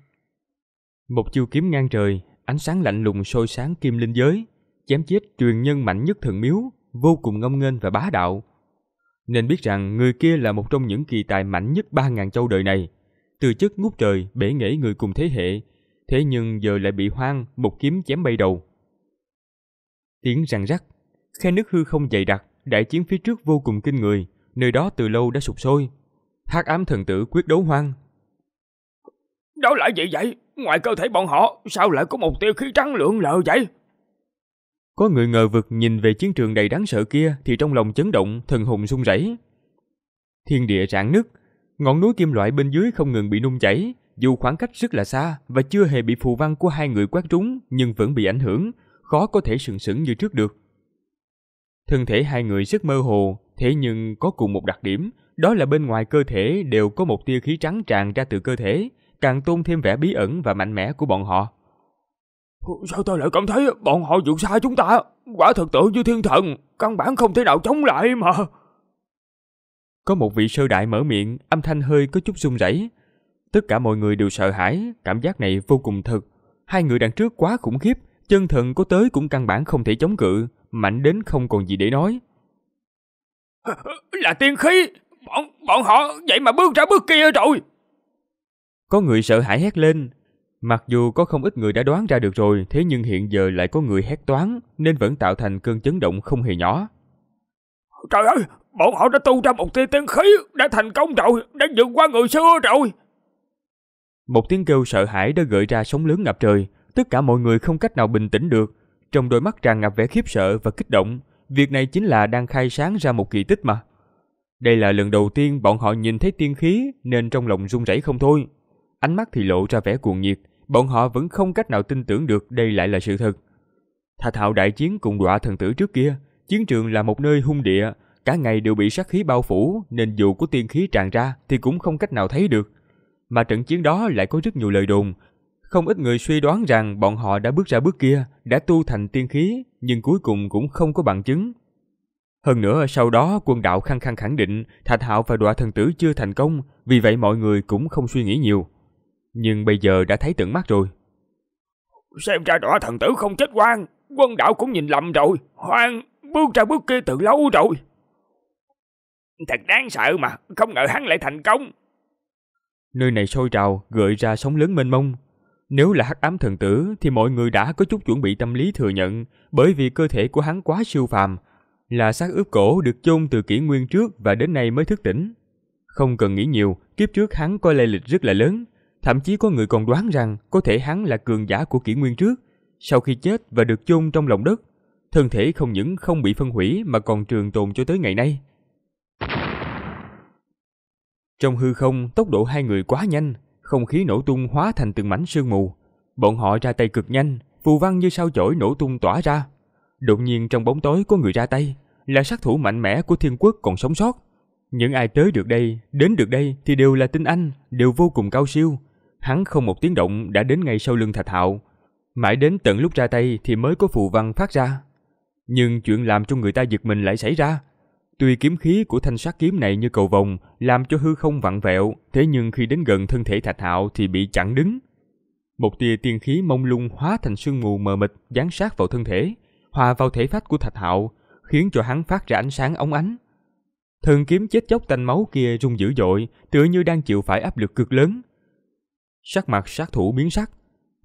Một chiêu kiếm ngang trời, ánh sáng lạnh lùng sôi sáng kim linh giới, chém chết truyền nhân mạnh nhất thần miếu, vô cùng ngông nghênh và bá đạo. Nên biết rằng người kia là một trong những kỳ tài mạnh nhất ba ngàn châu đời này. Từ chức ngút trời, bể nghệ người cùng thế hệ, thế nhưng giờ lại bị hoang, một kiếm chém bay đầu. Tiếng răng rắc, khe nước hư không dày đặc, đại chiến phía trước vô cùng kinh người nơi đó từ lâu đã sụp sôi. Hắc ám thần tử quyết đấu hoang. Đó lại gì vậy? Ngoài cơ thể bọn họ, sao lại có một tia khí trắng lượn lờ vậy? Có người ngờ vực nhìn về chiến trường đầy đáng sợ kia thì trong lòng chấn động, thần hùng run rẩy. Thiên địa rạn nứt, ngọn núi kim loại bên dưới không ngừng bị nung chảy, dù khoảng cách rất là xa và chưa hề bị phù văn của hai người quát trúng nhưng vẫn bị ảnh hưởng, khó có thể sừng sững như trước được. Thân thể hai người rất mơ hồ, Thế nhưng có cùng một đặc điểm, đó là bên ngoài cơ thể đều có một tia khí trắng tràn ra từ cơ thể, càng tôn thêm vẻ bí ẩn và mạnh mẽ của bọn họ. Sao tôi lại cảm thấy bọn họ vượt xa chúng ta? Quả thật tự như thiên thần, căn bản không thể nào chống lại mà. Có một vị sơ đại mở miệng, âm thanh hơi có chút run rẩy. Tất cả mọi người đều sợ hãi, cảm giác này vô cùng thật. Hai người đằng trước quá khủng khiếp, chân thần có tới cũng căn bản không thể chống cự, mạnh đến không còn gì để nói. Là tiên khí Bọn bọn họ vậy mà bước ra bước kia rồi Có người sợ hãi hét lên Mặc dù có không ít người đã đoán ra được rồi Thế nhưng hiện giờ lại có người hét toán Nên vẫn tạo thành cơn chấn động không hề nhỏ Trời ơi Bọn họ đã tu ra một tia tiên khí Đã thành công rồi Đã vượt qua người xưa rồi Một tiếng kêu sợ hãi đã gợi ra sóng lớn ngập trời Tất cả mọi người không cách nào bình tĩnh được Trong đôi mắt tràn ngập vẻ khiếp sợ và kích động Việc này chính là đang khai sáng ra một kỳ tích mà. Đây là lần đầu tiên bọn họ nhìn thấy tiên khí nên trong lòng rung rẩy không thôi. Ánh mắt thì lộ ra vẻ cuồng nhiệt, bọn họ vẫn không cách nào tin tưởng được đây lại là sự thật. Thà thạo đại chiến cùng đọa thần tử trước kia, chiến trường là một nơi hung địa, cả ngày đều bị sát khí bao phủ nên dù có tiên khí tràn ra thì cũng không cách nào thấy được. Mà trận chiến đó lại có rất nhiều lời đồn, không ít người suy đoán rằng bọn họ đã bước ra bước kia, đã tu thành tiên khí, nhưng cuối cùng cũng không có bằng chứng. Hơn nữa, sau đó quân đạo khăng khăng khẳng định Thạch Hạo và Đọa Thần Tử chưa thành công, vì vậy mọi người cũng không suy nghĩ nhiều. Nhưng bây giờ đã thấy tận mắt rồi. Xem ra Đọa Thần Tử không chết quan, quân đạo cũng nhìn lầm rồi, hoang bước ra bước kia từ lâu rồi. Thật đáng sợ mà, không ngờ hắn lại thành công. Nơi này sôi trào, gợi ra sóng lớn mênh mông, nếu là hắc ám thần tử thì mọi người đã có chút chuẩn bị tâm lý thừa nhận, bởi vì cơ thể của hắn quá siêu phàm, là xác ướp cổ được chôn từ kỷ nguyên trước và đến nay mới thức tỉnh. Không cần nghĩ nhiều, kiếp trước hắn có lây lịch rất là lớn, thậm chí có người còn đoán rằng có thể hắn là cường giả của kỷ nguyên trước, sau khi chết và được chôn trong lòng đất, thân thể không những không bị phân hủy mà còn trường tồn cho tới ngày nay. Trong hư không, tốc độ hai người quá nhanh, không khí nổ tung hóa thành từng mảnh sương mù. Bọn họ ra tay cực nhanh, phù văn như sao chổi nổ tung tỏa ra. Đột nhiên trong bóng tối có người ra tay, là sát thủ mạnh mẽ của thiên quốc còn sống sót. Những ai tới được đây, đến được đây thì đều là tinh anh, đều vô cùng cao siêu. Hắn không một tiếng động đã đến ngay sau lưng Thạch Hạo. Mãi đến tận lúc ra tay thì mới có phù văn phát ra. Nhưng chuyện làm cho người ta giật mình lại xảy ra, Tuy kiếm khí của thanh sát kiếm này như cầu vồng, làm cho hư không vặn vẹo, thế nhưng khi đến gần thân thể Thạch Hạo thì bị chặn đứng. Một tia tiên khí mông lung hóa thành sương mù mờ mịt dán sát vào thân thể, hòa vào thể phách của Thạch Hạo, khiến cho hắn phát ra ánh sáng óng ánh. thân kiếm chết chóc tanh máu kia rung dữ dội, tựa như đang chịu phải áp lực cực lớn. Sắc mặt sát thủ biến sắc,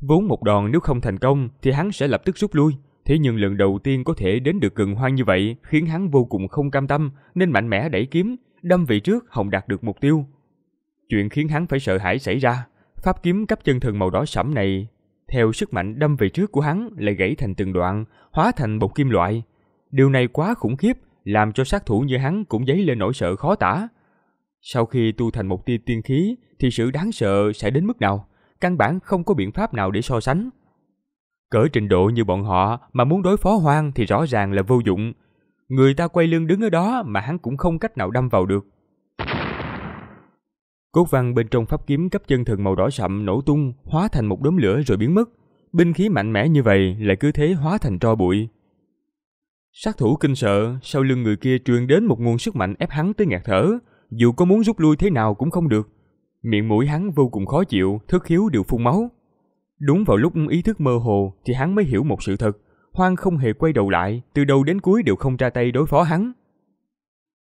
vốn một đòn nếu không thành công thì hắn sẽ lập tức rút lui, Thế nhưng lần đầu tiên có thể đến được gần hoang như vậy khiến hắn vô cùng không cam tâm nên mạnh mẽ đẩy kiếm, đâm về trước hồng đạt được mục tiêu. Chuyện khiến hắn phải sợ hãi xảy ra, pháp kiếm cấp chân thần màu đỏ sẫm này theo sức mạnh đâm về trước của hắn lại gãy thành từng đoạn, hóa thành bột kim loại. Điều này quá khủng khiếp, làm cho sát thủ như hắn cũng dấy lên nỗi sợ khó tả. Sau khi tu thành một tia tiên khí thì sự đáng sợ sẽ đến mức nào, căn bản không có biện pháp nào để so sánh. Cỡ trình độ như bọn họ mà muốn đối phó hoang thì rõ ràng là vô dụng. Người ta quay lưng đứng ở đó mà hắn cũng không cách nào đâm vào được. Cốt văn bên trong pháp kiếm cấp chân thần màu đỏ sậm nổ tung, hóa thành một đốm lửa rồi biến mất. Binh khí mạnh mẽ như vậy lại cứ thế hóa thành tro bụi. Sát thủ kinh sợ, sau lưng người kia truyền đến một nguồn sức mạnh ép hắn tới ngạt thở, dù có muốn rút lui thế nào cũng không được. Miệng mũi hắn vô cùng khó chịu, thức hiếu đều phun máu. Đúng vào lúc ý thức mơ hồ thì hắn mới hiểu một sự thật. Hoang không hề quay đầu lại, từ đầu đến cuối đều không ra tay đối phó hắn.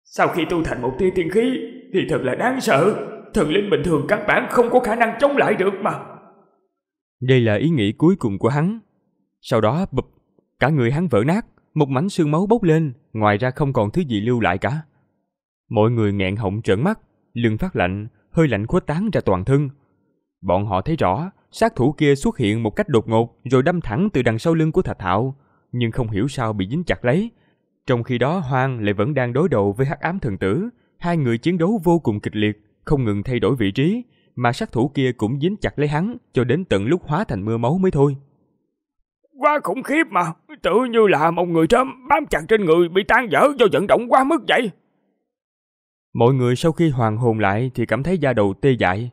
Sau khi tu thành một tia tiên khí thì thật là đáng sợ. Thần linh bình thường căn bản không có khả năng chống lại được mà. Đây là ý nghĩ cuối cùng của hắn. Sau đó bụp, cả người hắn vỡ nát, một mảnh xương máu bốc lên, ngoài ra không còn thứ gì lưu lại cả. Mọi người nghẹn họng trợn mắt, lưng phát lạnh, hơi lạnh khuếch tán ra toàn thân. Bọn họ thấy rõ, Sát thủ kia xuất hiện một cách đột ngột rồi đâm thẳng từ đằng sau lưng của Thạch Hạo, nhưng không hiểu sao bị dính chặt lấy. Trong khi đó Hoang lại vẫn đang đối đầu với Hắc Ám Thần Tử, hai người chiến đấu vô cùng kịch liệt, không ngừng thay đổi vị trí, mà sát thủ kia cũng dính chặt lấy hắn cho đến tận lúc hóa thành mưa máu mới thôi. Quá khủng khiếp mà, tự như là một người trớm bám chặt trên người bị tan vỡ do vận động quá mức vậy. Mọi người sau khi hoàn hồn lại thì cảm thấy da đầu tê dại,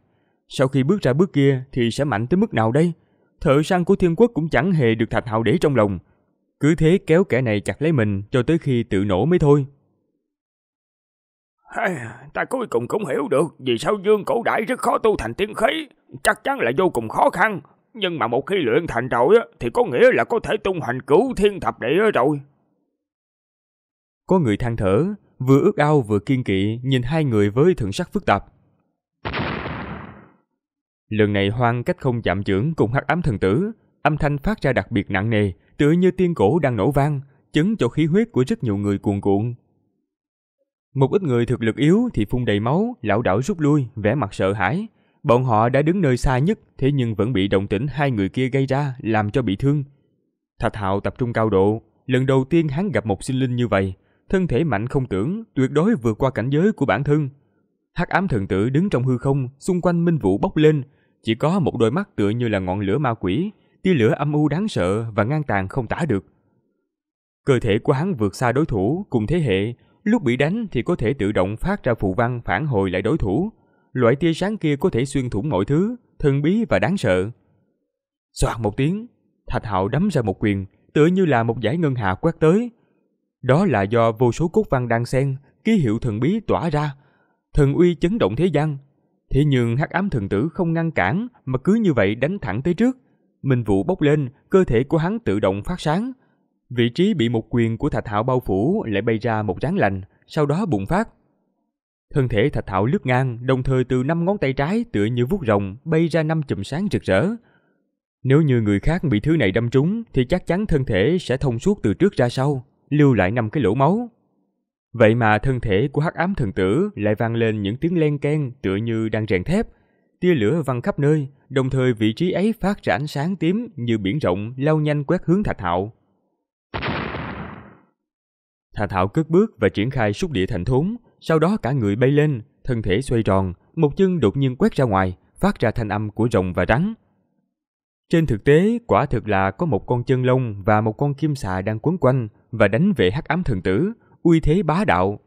sau khi bước ra bước kia thì sẽ mạnh tới mức nào đây? Thợ săn của thiên quốc cũng chẳng hề được Thạch Hạo để trong lòng. Cứ thế kéo kẻ này chặt lấy mình cho tới khi tự nổ mới thôi. Ta cuối cùng cũng hiểu được vì sao dương cổ đại rất khó tu thành tiên khí. Chắc chắn là vô cùng khó khăn. Nhưng mà một khi luyện thành rồi thì có nghĩa là có thể tung hành cửu thiên thập địa rồi. Có người than thở, vừa ước ao vừa kiên kỵ nhìn hai người với thượng sắc phức tạp. Lần này Hoang cách không chạm trưởng cùng hắc ám thần tử, âm thanh phát ra đặc biệt nặng nề, tựa như tiên cổ đang nổ vang, chấn cho khí huyết của rất nhiều người cuồn cuộn. Một ít người thực lực yếu thì phun đầy máu, lão đảo rút lui, vẻ mặt sợ hãi. Bọn họ đã đứng nơi xa nhất, thế nhưng vẫn bị động tĩnh hai người kia gây ra, làm cho bị thương. Thạch Hạo tập trung cao độ, lần đầu tiên hắn gặp một sinh linh như vậy, thân thể mạnh không tưởng, tuyệt đối vượt qua cảnh giới của bản thân, Hắc ám thần tử đứng trong hư không, xung quanh minh vũ bốc lên, chỉ có một đôi mắt tựa như là ngọn lửa ma quỷ, tia lửa âm u đáng sợ và ngang tàn không tả được. Cơ thể của hắn vượt xa đối thủ cùng thế hệ, lúc bị đánh thì có thể tự động phát ra phụ văn phản hồi lại đối thủ. Loại tia sáng kia có thể xuyên thủng mọi thứ, thần bí và đáng sợ. Soạt một tiếng, Thạch Hạo đấm ra một quyền, tựa như là một giải ngân hà quét tới. Đó là do vô số cốt văn đang xen, ký hiệu thần bí tỏa ra, thần uy chấn động thế gian. Thế nhưng hắc ám thần tử không ngăn cản mà cứ như vậy đánh thẳng tới trước. Minh vụ bốc lên, cơ thể của hắn tự động phát sáng. Vị trí bị một quyền của Thạch Hạo bao phủ lại bay ra một ráng lành, sau đó bùng phát. Thân thể Thạch Hạo lướt ngang, đồng thời từ năm ngón tay trái tựa như vuốt rồng bay ra năm chùm sáng rực rỡ. Nếu như người khác bị thứ này đâm trúng thì chắc chắn thân thể sẽ thông suốt từ trước ra sau, lưu lại năm cái lỗ máu. Vậy mà thân thể của hắc ám thần tử lại vang lên những tiếng len keng tựa như đang rèn thép. Tia lửa văng khắp nơi, đồng thời vị trí ấy phát ra ánh sáng tím như biển rộng lao nhanh quét hướng Thạch Hạo. Thạch Hạo cất bước và triển khai xúc địa thành thốn, sau đó cả người bay lên, thân thể xoay tròn, một chân đột nhiên quét ra ngoài, phát ra thanh âm của rồng và rắn. Trên thực tế, quả thực là có một con chân lông và một con kim xà đang quấn quanh và đánh về hắc ám thần tử, uy thế bá đạo.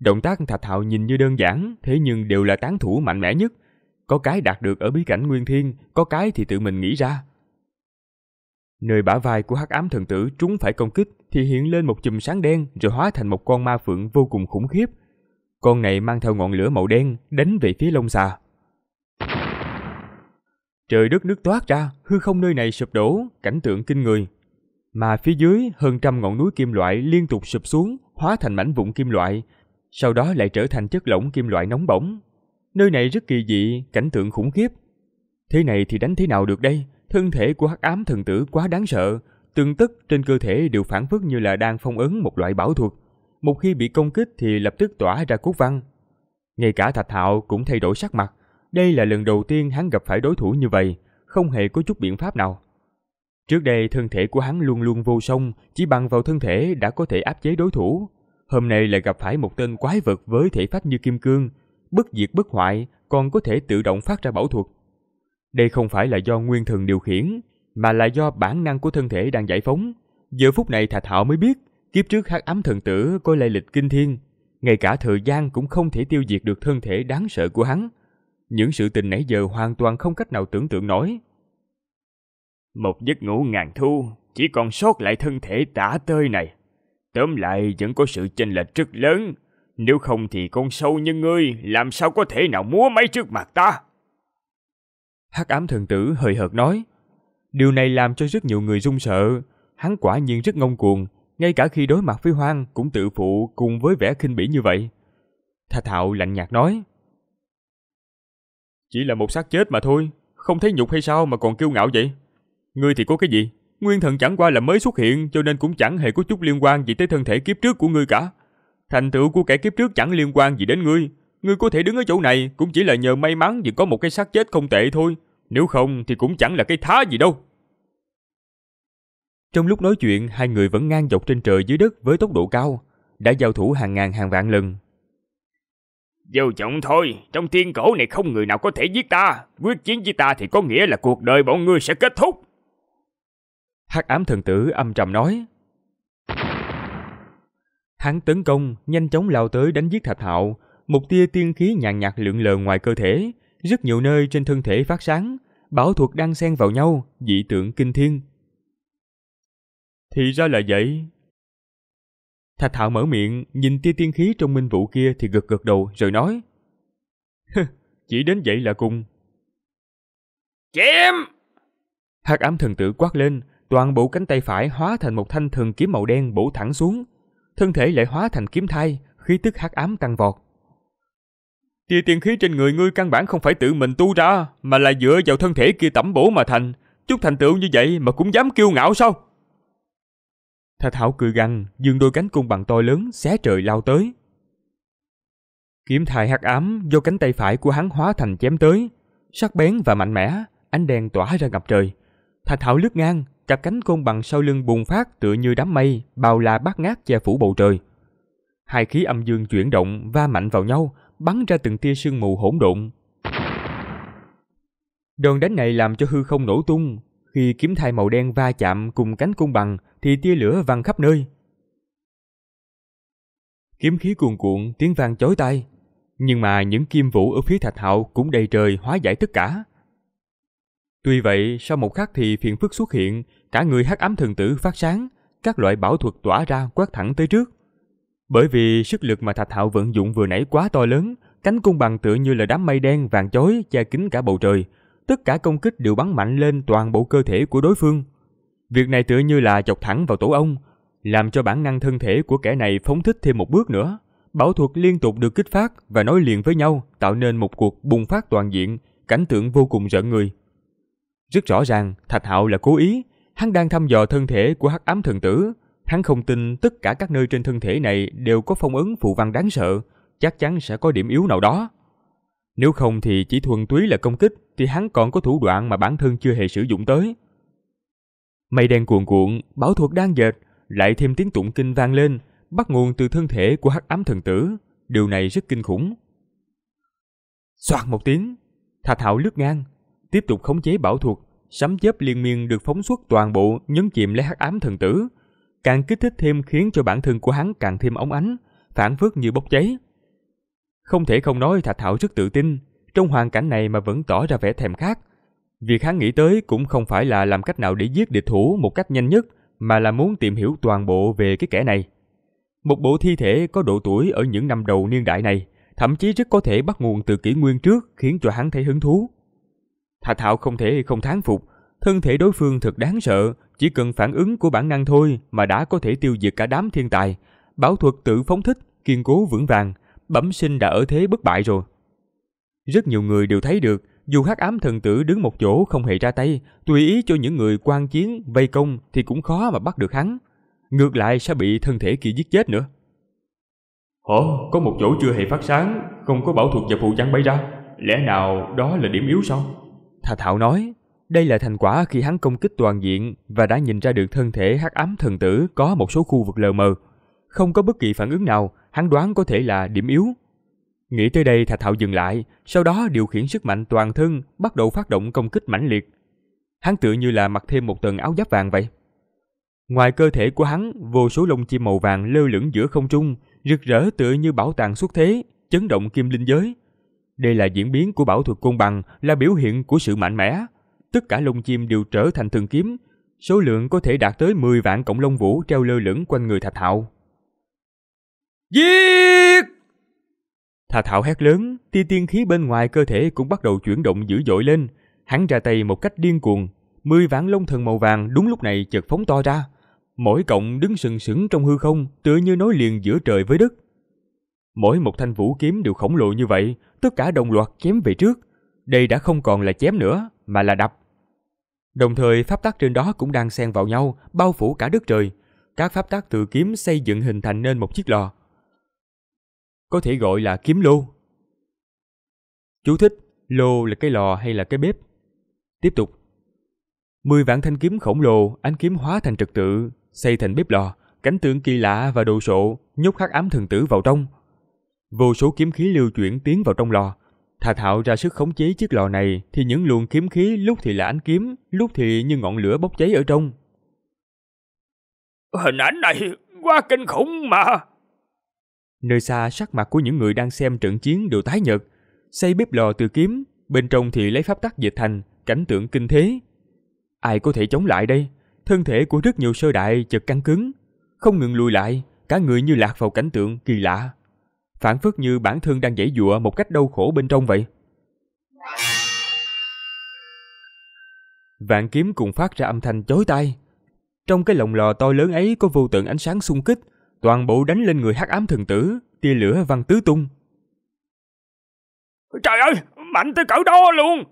Động tác Thạch Hạo nhìn như đơn giản, thế nhưng đều là tán thủ mạnh mẽ nhất. Có cái đạt được ở bí cảnh Nguyên Thiên, có cái thì tự mình nghĩ ra. Nơi bả vai của hắc ám thần tử trúng phải công kích thì hiện lên một chùm sáng đen rồi hóa thành một con ma phượng vô cùng khủng khiếp. Con này mang theo ngọn lửa màu đen đánh về phía lông xà. Trời đất nước toát ra, hư không nơi này sụp đổ, cảnh tượng kinh người. Mà phía dưới, hơn trăm ngọn núi kim loại liên tục sụp xuống, hóa thành mảnh vụn kim loại, sau đó lại trở thành chất lỏng kim loại nóng bỏng. Nơi này rất kỳ dị, cảnh tượng khủng khiếp. Thế này thì đánh thế nào được đây? Thân thể của hắc ám thần tử quá đáng sợ, từng tức trên cơ thể đều phản phất như là đang phong ấn một loại bảo thuật. Một khi bị công kích thì lập tức tỏa ra cốt văn. Ngay cả Thạch Hạo cũng thay đổi sắc mặt. Đây là lần đầu tiên hắn gặp phải đối thủ như vậy, không hề có chút biện pháp nào. Trước đây thân thể của hắn luôn luôn vô song, chỉ bằng vào thân thể đã có thể áp chế đối thủ. Hôm nay lại gặp phải một tên quái vật với thể phách như kim cương, bất diệt bất hoại, còn có thể tự động phát ra bảo thuật. Đây không phải là do nguyên thần điều khiển, mà là do bản năng của thân thể đang giải phóng. Giờ phút này Thạch Hạo mới biết, kiếp trước hắc ám thần tử có lai lịch kinh thiên, ngay cả thời gian cũng không thể tiêu diệt được thân thể đáng sợ của hắn. Những sự tình nãy giờ hoàn toàn không cách nào tưởng tượng nổi. Một giấc ngủ ngàn thu, chỉ còn sót lại thân thể tả tơi này. Tóm lại vẫn có sự chênh lệch rất lớn, nếu không thì con sâu như ngươi làm sao có thể nào múa máy trước mặt ta? Hắc ám thần tử hơi hợt nói, điều này làm cho rất nhiều người run sợ, hắn quả nhiên rất ngông cuồng, ngay cả khi đối mặt với hoang cũng tự phụ cùng với vẻ khinh bỉ như vậy. Thà Thạo lạnh nhạt nói, Chỉ là một xác chết mà thôi, không thấy nhục hay sao mà còn kiêu ngạo vậy? Ngươi thì có cái gì? Nguyên thần chẳng qua là mới xuất hiện cho nên cũng chẳng hề có chút liên quan gì tới thân thể kiếp trước của ngươi cả. Thành tựu của kẻ kiếp trước chẳng liên quan gì đến ngươi. Ngươi có thể đứng ở chỗ này cũng chỉ là nhờ may mắn vì có một cái xác chết không tệ thôi. Nếu không thì cũng chẳng là cái thá gì đâu. Trong lúc nói chuyện, hai người vẫn ngang dọc trên trời dưới đất với tốc độ cao, đã giao thủ hàng ngàn hàng vạn lần. Vô trọng thôi, trong thiên cổ này không người nào có thể giết ta. Quyết chiến với ta thì có nghĩa là cuộc đời bọn ngươi sẽ kết thúc hắc ám thần tử âm trầm nói. Hắn tấn công, nhanh chóng lao tới đánh giết Thạch Hạo, một tia tiên khí nhàn nhạt lượn lờ ngoài cơ thể, rất nhiều nơi trên thân thể phát sáng, bảo thuật đang xen vào nhau, dị tượng kinh thiên. Thì ra là vậy. Thạch Hạo mở miệng, nhìn tia tiên khí trong minh vụ kia thì gật gật đầu rồi nói: <laughs> "Chỉ đến vậy là cùng." Chém! Hắc ám thần tử quát lên, toàn bộ cánh tay phải hóa thành một thanh thường kiếm màu đen bổ thẳng xuống, thân thể lại hóa thành kiếm thai, khí tức hắc ám tăng vọt. Tia tiên khí trên người ngươi căn bản không phải tự mình tu ra, mà là dựa vào thân thể kia tẩm bổ mà thành, chút thành tựu như vậy mà cũng dám kiêu ngạo sao? Thạch Hạo cười gằn, dương đôi cánh cung bằng to lớn xé trời lao tới. Kiếm thai hắc ám do cánh tay phải của hắn hóa thành chém tới, sắc bén và mạnh mẽ, ánh đèn tỏa ra ngập trời. Thạch Hạo lướt ngang, cặp cánh côn bằng sau lưng bùng phát tựa như đám mây, bao la bát ngát che phủ bầu trời. Hai khí âm dương chuyển động va mạnh vào nhau, bắn ra từng tia sương mù hỗn độn. Đòn đánh này làm cho hư không nổ tung, khi kiếm thai màu đen va chạm cùng cánh côn bằng thì tia lửa văng khắp nơi. Kiếm khí cuồn cuộn, tiếng vang chói tai, nhưng mà những kim vũ ở phía Thạch Hạo cũng đầy trời hóa giải tất cả. Tuy vậy, sau một khắc thì phiền phức xuất hiện, cả người hắc ám thần tử phát sáng, các loại bảo thuật tỏa ra quét thẳng tới trước. Bởi vì sức lực mà Thạch Hạo vận dụng vừa nãy quá to lớn, cánh cung bằng tựa như là đám mây đen vàng chói che kín cả bầu trời, tất cả công kích đều bắn mạnh lên toàn bộ cơ thể của đối phương. Việc này tựa như là chọc thẳng vào tổ ong, làm cho bản năng thân thể của kẻ này phóng thích thêm một bước nữa. Bảo thuật liên tục được kích phát và nối liền với nhau, tạo nên một cuộc bùng phát toàn diện, cảnh tượng vô cùng rợn người. Rất rõ ràng, Thạch Hạo là cố ý, hắn đang thăm dò thân thể của hắc ám thần tử. Hắn không tin tất cả các nơi trên thân thể này đều có phong ấn phụ văn đáng sợ, chắc chắn sẽ có điểm yếu nào đó. Nếu không thì chỉ thuần túy là công kích thì hắn còn có thủ đoạn mà bản thân chưa hề sử dụng tới. Mây đen cuồn cuộn, bảo thuật đang dệt, lại thêm tiếng tụng kinh vang lên, bắt nguồn từ thân thể của hắc ám thần tử. Điều này rất kinh khủng. Xoạt một tiếng, Thạch Hạo lướt ngang, tiếp tục khống chế bảo thuật, sấm chớp liên miên được phóng xuất toàn bộ nhấn chìm lấy hắc ám thần tử, càng kích thích thêm khiến cho bản thân của hắn càng thêm ống ánh, phản phước như bốc cháy. Không thể không nói Thạch Hạo rất tự tin, trong hoàn cảnh này mà vẫn tỏ ra vẻ thèm khát. Việc hắn nghĩ tới cũng không phải là làm cách nào để giết địch thủ một cách nhanh nhất, mà là muốn tìm hiểu toàn bộ về cái kẻ này. Một bộ thi thể có độ tuổi ở những năm đầu niên đại này, thậm chí rất có thể bắt nguồn từ kỷ nguyên trước khiến cho hắn thấy hứng thú. Thà Thạo không thể không thán phục, thân thể đối phương thật đáng sợ, chỉ cần phản ứng của bản năng thôi mà đã có thể tiêu diệt cả đám thiên tài. Bảo thuật tự phóng thích, kiên cố vững vàng, bẩm sinh đã ở thế bất bại rồi. Rất nhiều người đều thấy được, dù hắc ám thần tử đứng một chỗ không hề ra tay, tùy ý cho những người quan chiến, vây công thì cũng khó mà bắt được hắn. Ngược lại sẽ bị thân thể kia giết chết nữa. Ồ, có một chỗ chưa hề phát sáng, không có bảo thuật và phụ văn bay ra. Lẽ nào đó là điểm yếu sao? Thạch Hạo nói, đây là thành quả khi hắn công kích toàn diện và đã nhìn ra được thân thể hắc ám thần tử có một số khu vực lờ mờ. Không có bất kỳ phản ứng nào, hắn đoán có thể là điểm yếu. Nghĩ tới đây Thạch Hạo dừng lại, sau đó điều khiển sức mạnh toàn thân bắt đầu phát động công kích mãnh liệt. Hắn tựa như là mặc thêm một tầng áo giáp vàng vậy. Ngoài cơ thể của hắn, vô số lông chim màu vàng lơ lửng giữa không trung, rực rỡ tựa như bảo tàng xuất thế, chấn động kim linh giới. Đây là diễn biến của bảo thuật côn bằng, là biểu hiện của sự mạnh mẽ. Tất cả lông chim đều trở thành thường kiếm, số lượng có thể đạt tới mười vạn cộng lông vũ treo lơ lửng quanh người Thạch Hạo. Giết! Thạch Hạo hét lớn, tia tiên khí bên ngoài cơ thể cũng bắt đầu chuyển động dữ dội lên, hắn ra tay một cách điên cuồng, mười vạn lông thần màu vàng đúng lúc này chợt phóng to ra, mỗi cọng đứng sừng sững trong hư không, tựa như nối liền giữa trời với đất. Mỗi một thanh vũ kiếm đều khổng lồ như vậy, tất cả đồng loạt chém về trước. Đây đã không còn là chém nữa, mà là đập. Đồng thời pháp tắc trên đó cũng đang xen vào nhau, bao phủ cả đất trời. Các pháp tắc tự kiếm xây dựng hình thành nên một chiếc lò. Có thể gọi là kiếm lô. Chú thích, lô là cái lò hay là cái bếp. Tiếp tục. Mười vạn thanh kiếm khổng lồ, ánh kiếm hóa thành trật tự, xây thành bếp lò, cảnh tượng kỳ lạ và đồ sộ, nhốt khắc ám thần tử vào trong, Vô số kiếm khí lưu chuyển tiến vào trong lò. Thà thạo ra sức khống chế chiếc lò này thì những luồng kiếm khí lúc thì là ánh kiếm, lúc thì như ngọn lửa bốc cháy ở trong. Hình ảnh này quá kinh khủng mà. Nơi xa sắc mặt của những người đang xem trận chiến đều tái nhợt, xây bếp lò từ kiếm, bên trong thì lấy pháp tắc dịch thành, cảnh tượng kinh thế. Ai có thể chống lại đây? Thân thể của rất nhiều sơ đại chợt căng cứng, không ngừng lùi lại, cả người như lạc vào cảnh tượng kỳ lạ phản phất như bản thân đang dãy dụa một cách đau khổ bên trong vậy. Vạn kiếm cùng phát ra âm thanh chói tai. Trong cái lồng lò to lớn ấy có vô tận ánh sáng xung kích, toàn bộ đánh lên người hắc ám thần tử, tia lửa văng tứ tung. Trời ơi, mạnh tới cỡ đó luôn!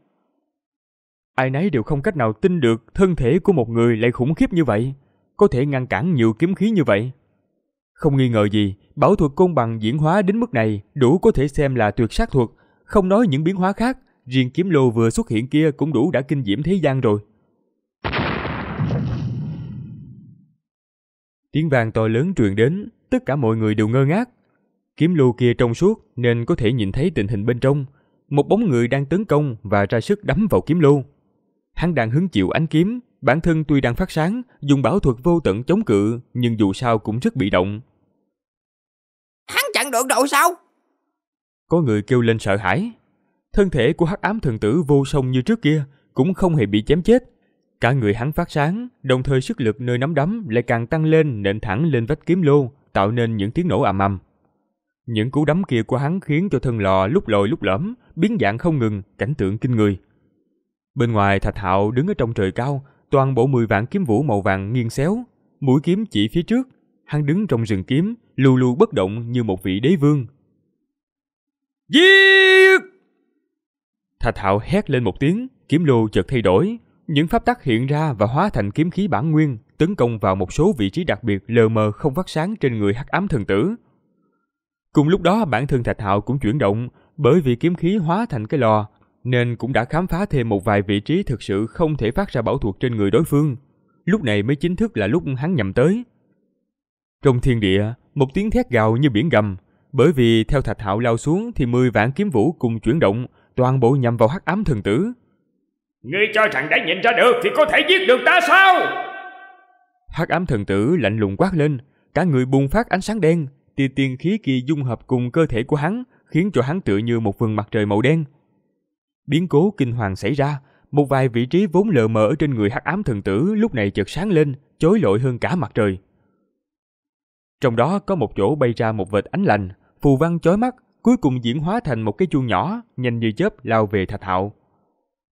Ai nấy đều không cách nào tin được thân thể của một người lại khủng khiếp như vậy, có thể ngăn cản nhiều kiếm khí như vậy. Không nghi ngờ gì, bảo thuật côn bằng diễn hóa đến mức này đủ có thể xem là tuyệt sát thuật, không nói những biến hóa khác, riêng kiếm lô vừa xuất hiện kia cũng đủ đã kinh diễm thế gian rồi. Tiếng vàng to lớn truyền đến, tất cả mọi người đều ngơ ngác. Kiếm lô kia trong suốt nên có thể nhìn thấy tình hình bên trong. Một bóng người đang tấn công và ra sức đấm vào kiếm lô. Hắn đang hứng chịu ánh kiếm, bản thân tuy đang phát sáng, dùng bảo thuật vô tận chống cự nhưng dù sao cũng rất bị động. Hắn chặn được rồi sao? Có người kêu lên sợ hãi. Thân thể của hắc ám thần tử vô song như trước kia cũng không hề bị chém chết. Cả người hắn phát sáng, đồng thời sức lực nơi nắm đấm lại càng tăng lên nện thẳng lên vách kiếm lô, tạo nên những tiếng nổ ầm ầm. Những cú đấm kia của hắn khiến cho thân lò lúc lồi lúc lõm, biến dạng không ngừng, cảnh tượng kinh người. Bên ngoài Thạch Hạo đứng ở trong trời cao, toàn bộ mười vạn kiếm vũ màu vàng nghiêng xéo, mũi kiếm chỉ phía trước, hắn đứng trong rừng kiếm, lưu lưu bất động như một vị đế vương. Giết! Thạch Thạo hét lên một tiếng, kiếm lô chợt thay đổi, những pháp tắc hiện ra và hóa thành kiếm khí bản nguyên, tấn công vào một số vị trí đặc biệt lờ mờ không phát sáng trên người hắc ám thần tử. Cùng lúc đó bản thân Thạch Hạo cũng chuyển động, bởi vì kiếm khí hóa thành cái lò, nên cũng đã khám phá thêm một vài vị trí thực sự không thể phát ra bảo thuật trên người đối phương. Lúc này mới chính thức là lúc hắn nhầm tới, trong thiên địa, một tiếng thét gào như biển gầm, bởi vì theo Thạch Hạo lao xuống thì mười vạn kiếm vũ cùng chuyển động, toàn bộ nhằm vào Hắc Ám Thần Tử. Ngươi cho rằng đã nhìn ra được thì có thể giết được ta sao? Hắc Ám Thần Tử lạnh lùng quát lên, cả người bùng phát ánh sáng đen, tia tiên khí kỳ dung hợp cùng cơ thể của hắn, khiến cho hắn tựa như một vầng mặt trời màu đen. Biến cố kinh hoàng xảy ra, một vài vị trí vốn lờ mờ ở trên người Hắc Ám Thần Tử lúc này chợt sáng lên, chói lọi hơn cả mặt trời. Trong đó có một chỗ bay ra một vệt ánh lành, phù văn chói mắt, cuối cùng diễn hóa thành một cái chuông nhỏ, nhanh như chớp lao về Thạch Hạo.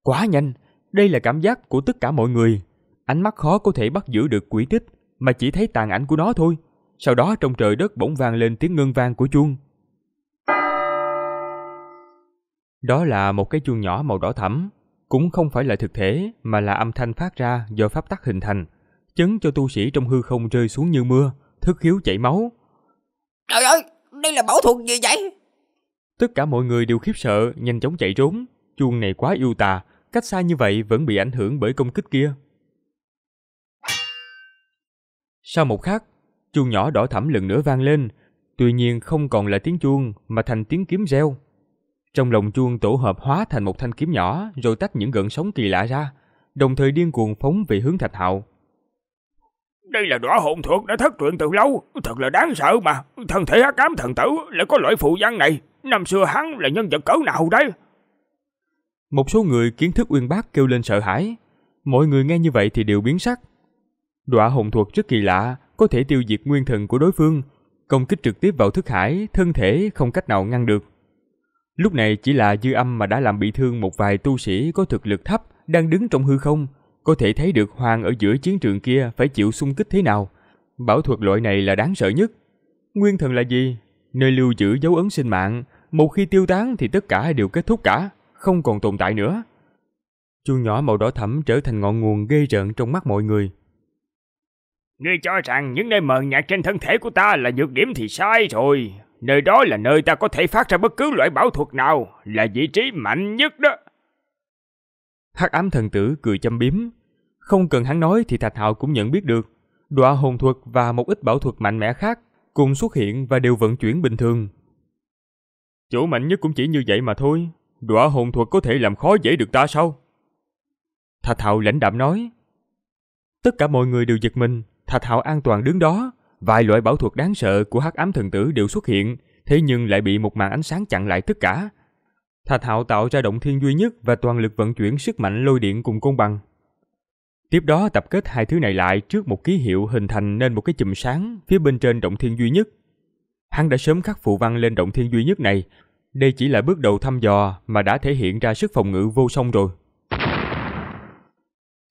Quá nhanh, đây là cảm giác của tất cả mọi người. Ánh mắt khó có thể bắt giữ được quỷ tích, mà chỉ thấy tàn ảnh của nó thôi. Sau đó trong trời đất bỗng vang lên tiếng ngân vang của chuông. Đó là một cái chuông nhỏ màu đỏ thẫm, cũng không phải là thực thể mà là âm thanh phát ra do pháp tắc hình thành, chấn cho tu sĩ trong hư không rơi xuống như mưa Thức khiếu chảy máu Trời ơi, đây là bảo thuật gì vậy? Tất cả mọi người đều khiếp sợ, nhanh chóng chạy trốn. Chuông này quá yêu tà, cách xa như vậy vẫn bị ảnh hưởng bởi công kích kia. Sau một khắc, chuông nhỏ đỏ thẫm lần nữa vang lên, tuy nhiên không còn là tiếng chuông mà thành tiếng kiếm reo. Trong lòng chuông tổ hợp hóa thành một thanh kiếm nhỏ rồi tách những gợn sóng kỳ lạ ra, đồng thời điên cuồng phóng về hướng Thạch Hạo. Đây là đóa hồn thuật đã thất truyền từ lâu, thật là đáng sợ mà. Thân thể hắc ám thần tử lại có loại phụ văn này, năm xưa hắn là nhân vật cỡ nào đấy? Một số người kiến thức uyên bác kêu lên sợ hãi. Mọi người nghe như vậy thì đều biến sắc. Đọa hồn thuật rất kỳ lạ, có thể tiêu diệt nguyên thần của đối phương, công kích trực tiếp vào thức hải, thân thể không cách nào ngăn được. Lúc này chỉ là dư âm mà đã làm bị thương một vài tu sĩ có thực lực thấp đang đứng trong hư không, có thể thấy được Hoàng ở giữa chiến trường kia phải chịu xung kích thế nào. Bảo thuật loại này là đáng sợ nhất. Nguyên thần là gì? Nơi lưu giữ dấu ấn sinh mạng, một khi tiêu tán thì tất cả đều kết thúc cả, không còn tồn tại nữa. Chuông nhỏ màu đỏ thẫm trở thành ngọn nguồn gây rợn trong mắt mọi người. Ngươi cho rằng những nơi mờ nhạt trên thân thể của ta là nhược điểm thì sai rồi. Nơi đó là nơi ta có thể phát ra bất cứ loại bảo thuật nào, là vị trí mạnh nhất đó. Hắc ám thần tử cười châm biếm, không cần hắn nói thì Thạch Hạo cũng nhận biết được. Đọa hồn thuật và một ít bảo thuật mạnh mẽ khác cùng xuất hiện và đều vận chuyển bình thường. Chỗ mạnh nhất cũng chỉ như vậy mà thôi. Đọa hồn thuật có thể làm khó dễ được ta sao? Thạch Hạo lãnh đạm nói. Tất cả mọi người đều giật mình, Thạch Hạo an toàn đứng đó, vài loại bảo thuật đáng sợ của Hắc Ám thần tử đều xuất hiện, thế nhưng lại bị một màn ánh sáng chặn lại tất cả. Thạch Hạo tạo ra động thiên duy nhất và toàn lực vận chuyển sức mạnh lôi điện cùng công bằng. Tiếp đó tập kết hai thứ này lại trước một ký hiệu hình thành nên một cái chùm sáng phía bên trên động thiên duy nhất. Hắn đã sớm khắc phụ văn lên động thiên duy nhất này. Đây chỉ là bước đầu thăm dò mà đã thể hiện ra sức phòng ngự vô song rồi.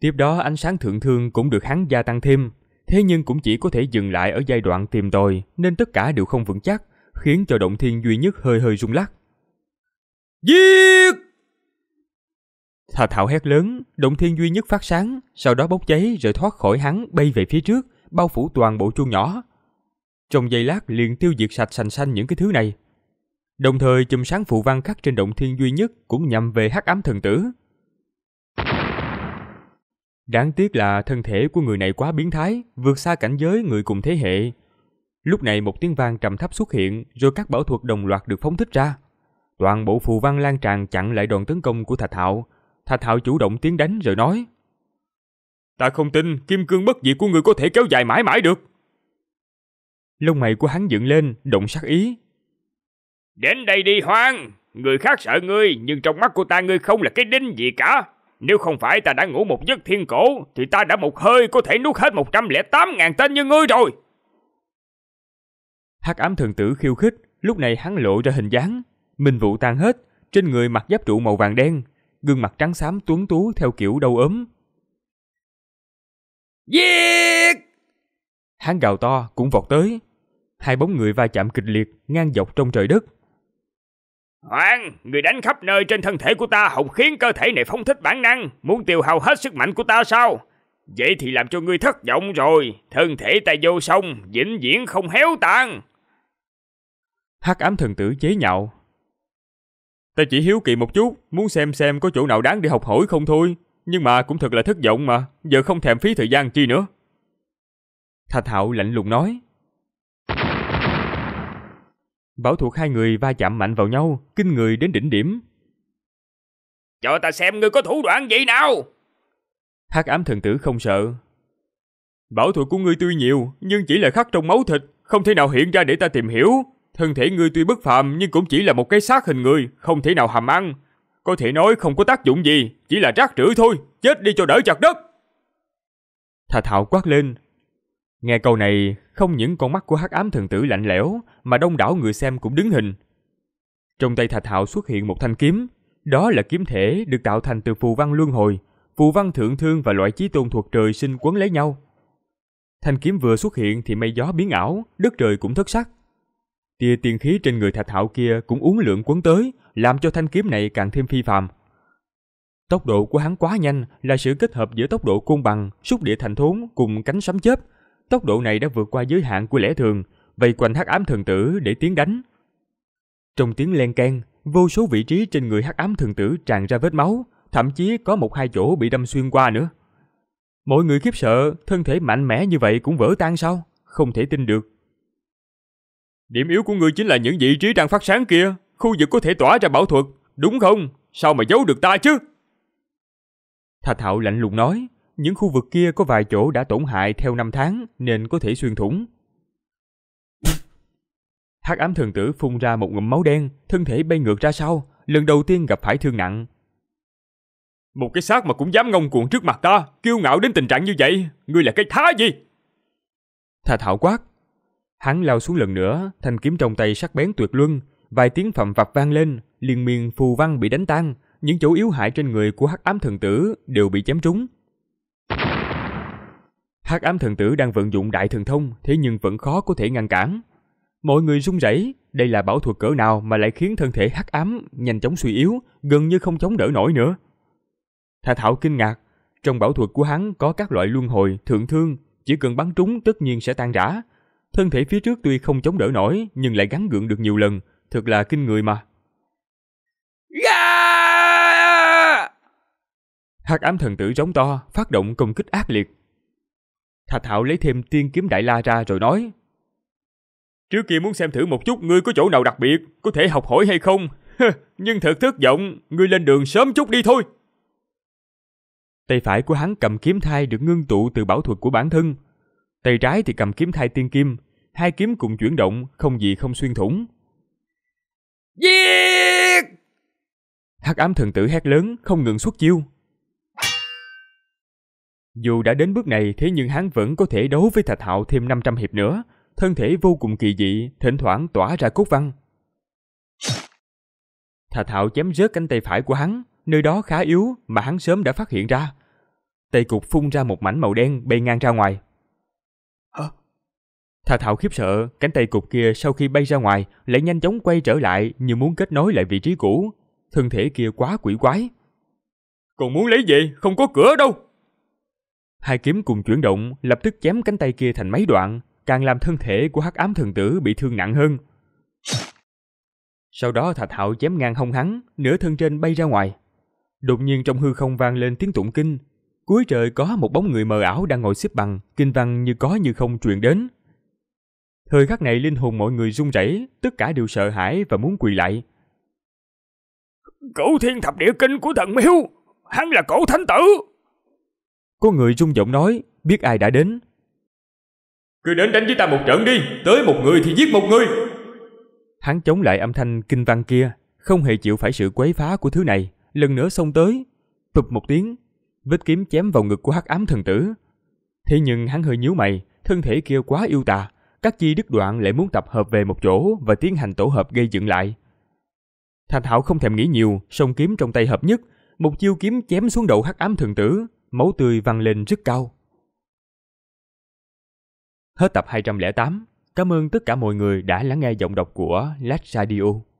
Tiếp đó ánh sáng thượng thương cũng được hắn gia tăng thêm, thế nhưng cũng chỉ có thể dừng lại ở giai đoạn tìm tòi nên tất cả đều không vững chắc, khiến cho động thiên duy nhất hơi hơi rung lắc. Giết! Thà thảo hét lớn, động thiên duy nhất phát sáng, sau đó bốc cháy rồi thoát khỏi hắn bay về phía trước, bao phủ toàn bộ chuông nhỏ. Trong giây lát liền tiêu diệt sạch sành sanh những cái thứ này. Đồng thời chùm sáng phụ văn khắc trên động thiên duy nhất cũng nhằm về hắc ám thần tử. Đáng tiếc là thân thể của người này quá biến thái, vượt xa cảnh giới người cùng thế hệ. Lúc này một tiếng vang trầm thấp xuất hiện, rồi các bảo thuật đồng loạt được phóng thích ra. Toàn bộ phù văn lan tràn chặn lại đòn tấn công của Thạch Hạo, Thà Thạo chủ động tiến đánh rồi nói. Ta không tin kim cương bất diệt của người có thể kéo dài mãi mãi được. Lông mày của hắn dựng lên, động sắc ý. Đến đây đi hoang, người khác sợ ngươi nhưng trong mắt của ta ngươi không là cái đinh gì cả. Nếu không phải ta đã ngủ một giấc thiên cổ thì ta đã một hơi có thể nuốt hết 108.000 tên như ngươi rồi. Hắc ám thần tử khiêu khích, lúc này hắn lộ ra hình dáng, minh vụ tan hết, trên người mặc giáp trụ màu vàng đen, gương mặt trắng xám tuấn tú theo kiểu đau ốm. Giết! Hắn gào to cũng vọt tới. Hai bóng người va chạm kịch liệt ngang dọc trong trời đất. Hoàng, người đánh khắp nơi trên thân thể của ta hồng khiến cơ thể này phóng thích bản năng, muốn tiêu hao hết sức mạnh của ta sao? Vậy thì làm cho ngươi thất vọng rồi, thân thể ta vô sông, vĩnh viễn không héo tàn. Hắc ám thần tử chế nhạo, Ta chỉ hiếu kỳ một chút, muốn xem xem có chỗ nào đáng để học hỏi không thôi. Nhưng mà cũng thật là thất vọng mà, giờ không thèm phí thời gian chi nữa. Thạch Hạo lạnh lùng nói. Bảo thuộc hai người va chạm mạnh vào nhau, kinh người đến đỉnh điểm. Cho ta xem ngươi có thủ đoạn gì nào! hắc ám thần tử không sợ. Bảo thuật của ngươi tuy nhiều, nhưng chỉ là khắc trong máu thịt, không thể nào hiện ra để ta tìm hiểu thân thể ngươi tuy bất phàm nhưng cũng chỉ là một cái xác hình người, không thể nào hàm ăn. Có thể nói không có tác dụng gì, chỉ là rác rưởi thôi, chết đi cho đỡ chặt đất. Thà Thảo quát lên. Nghe câu này, không những con mắt của hắc ám thần tử lạnh lẽo, mà đông đảo người xem cũng đứng hình. Trong tay Thà Thảo xuất hiện một thanh kiếm, đó là kiếm thể được tạo thành từ phù văn luân hồi, phù văn thượng thương và loại chí tôn thuộc trời sinh quấn lấy nhau. Thanh kiếm vừa xuất hiện thì mây gió biến ảo, đất trời cũng thất sắc. Tia tiên khí trên người Thạch Hạo kia cũng uốn lượn cuốn tới, làm cho thanh kiếm này càng thêm phi phàm. Tốc độ của hắn quá nhanh là sự kết hợp giữa tốc độ côn bằng, xúc địa thành thốn cùng cánh sấm chớp. Tốc độ này đã vượt qua giới hạn của lẽ thường, vây quanh hắc ám thần tử để tiến đánh. Trong tiếng len keng, vô số vị trí trên người hắc ám thần tử tràn ra vết máu, thậm chí có một hai chỗ bị đâm xuyên qua nữa. Mọi người khiếp sợ, thân thể mạnh mẽ như vậy cũng vỡ tan sao? Không thể tin được. Điểm yếu của ngươi chính là những vị trí đang phát sáng kia, khu vực có thể tỏa ra bảo thuật, đúng không? Sao mà giấu được ta chứ? Thạch Hạo lạnh lùng nói, những khu vực kia có vài chỗ đã tổn hại theo năm tháng nên có thể xuyên thủng. Hắc ám thần tử phun ra một ngụm máu đen, thân thể bay ngược ra sau, lần đầu tiên gặp phải thương nặng. Một cái xác mà cũng dám ngông cuồng trước mặt ta, kiêu ngạo đến tình trạng như vậy, ngươi là cái thá gì? Thạch Hạo quát, Hắn lao xuống lần nữa, thanh kiếm trong tay sắc bén tuyệt luân, vài tiếng phầm vập vang lên, liên miên phù văn bị đánh tan, những chỗ yếu hại trên người của Hắc Ám thần tử đều bị chém trúng. Hắc Ám thần tử đang vận dụng đại thần thông, thế nhưng vẫn khó có thể ngăn cản. Mọi người run rẩy, đây là bảo thuật cỡ nào mà lại khiến thân thể Hắc Ám nhanh chóng suy yếu, gần như không chống đỡ nổi nữa. Thả Thảo kinh ngạc, trong bảo thuật của hắn có các loại luân hồi, thượng thương, chỉ cần bắn trúng tất nhiên sẽ tan rã, Thân thể phía trước tuy không chống đỡ nổi nhưng lại gắn gượng được nhiều lần, thật là kinh người mà. Dạ! Hắc ám thần tử giống to, phát động công kích ác liệt. Thạch Hạo lấy thêm tiên kiếm đại la ra rồi nói: "Trước kia muốn xem thử một chút ngươi có chỗ nào đặc biệt, có thể học hỏi hay không, nhưng thật thất vọng, ngươi lên đường sớm chút đi thôi." Tay phải của hắn cầm kiếm thai được ngưng tụ từ bảo thuật của bản thân, tay trái thì cầm kiếm thai tiên kim, hai kiếm cùng chuyển động, không gì không xuyên thủng. Giết! Hắc ám thần tử hét lớn, không ngừng xuất chiêu. Dù đã đến bước này thế nhưng hắn vẫn có thể đấu với Thạch Hạo thêm 500 hiệp nữa, thân thể vô cùng kỳ dị, thỉnh thoảng tỏa ra cốt văn. Thạch Hạo chém rớt cánh tay phải của hắn, nơi đó khá yếu mà hắn sớm đã phát hiện ra. Tay cục phun ra một mảnh màu đen bay ngang ra ngoài. Thà Thảo khiếp sợ, cánh tay cục kia sau khi bay ra ngoài lại nhanh chóng quay trở lại như muốn kết nối lại vị trí cũ. Thân thể kia quá quỷ quái. Còn muốn lấy gì, không có cửa đâu. Hai kiếm cùng chuyển động, lập tức chém cánh tay kia thành mấy đoạn, càng làm thân thể của hắc ám thần tử bị thương nặng hơn. Sau đó Thạch Thảo chém ngang hông hắn, nửa thân trên bay ra ngoài. Đột nhiên trong hư không vang lên tiếng tụng kinh. Cuối trời có một bóng người mờ ảo đang ngồi xếp bằng, kinh văn như có như không truyền đến, Thời khắc này linh hồn mọi người run rẩy, tất cả đều sợ hãi và muốn quỳ lại. Cổ thiên thập địa kinh của thần miếu, hắn là cổ thánh tử. Có người rung giọng nói, biết ai đã đến. Cứ đến đánh với ta một trận đi, tới một người thì giết một người. Hắn chống lại âm thanh kinh văn kia, không hề chịu phải sự quấy phá của thứ này, lần nữa xông tới, tụp một tiếng, vết kiếm chém vào ngực của hắc ám thần tử. Thế nhưng hắn hơi nhíu mày, thân thể kia quá yêu tà, các chi đứt đoạn lại muốn tập hợp về một chỗ và tiến hành tổ hợp gây dựng lại. Thành Thảo không thèm nghĩ nhiều, song kiếm trong tay hợp nhất, một chiêu kiếm chém xuống đầu hắc ám thần tử, máu tươi văng lên rất cao. Hết tập 208. Cảm ơn tất cả mọi người đã lắng nghe giọng đọc của Lách Radio.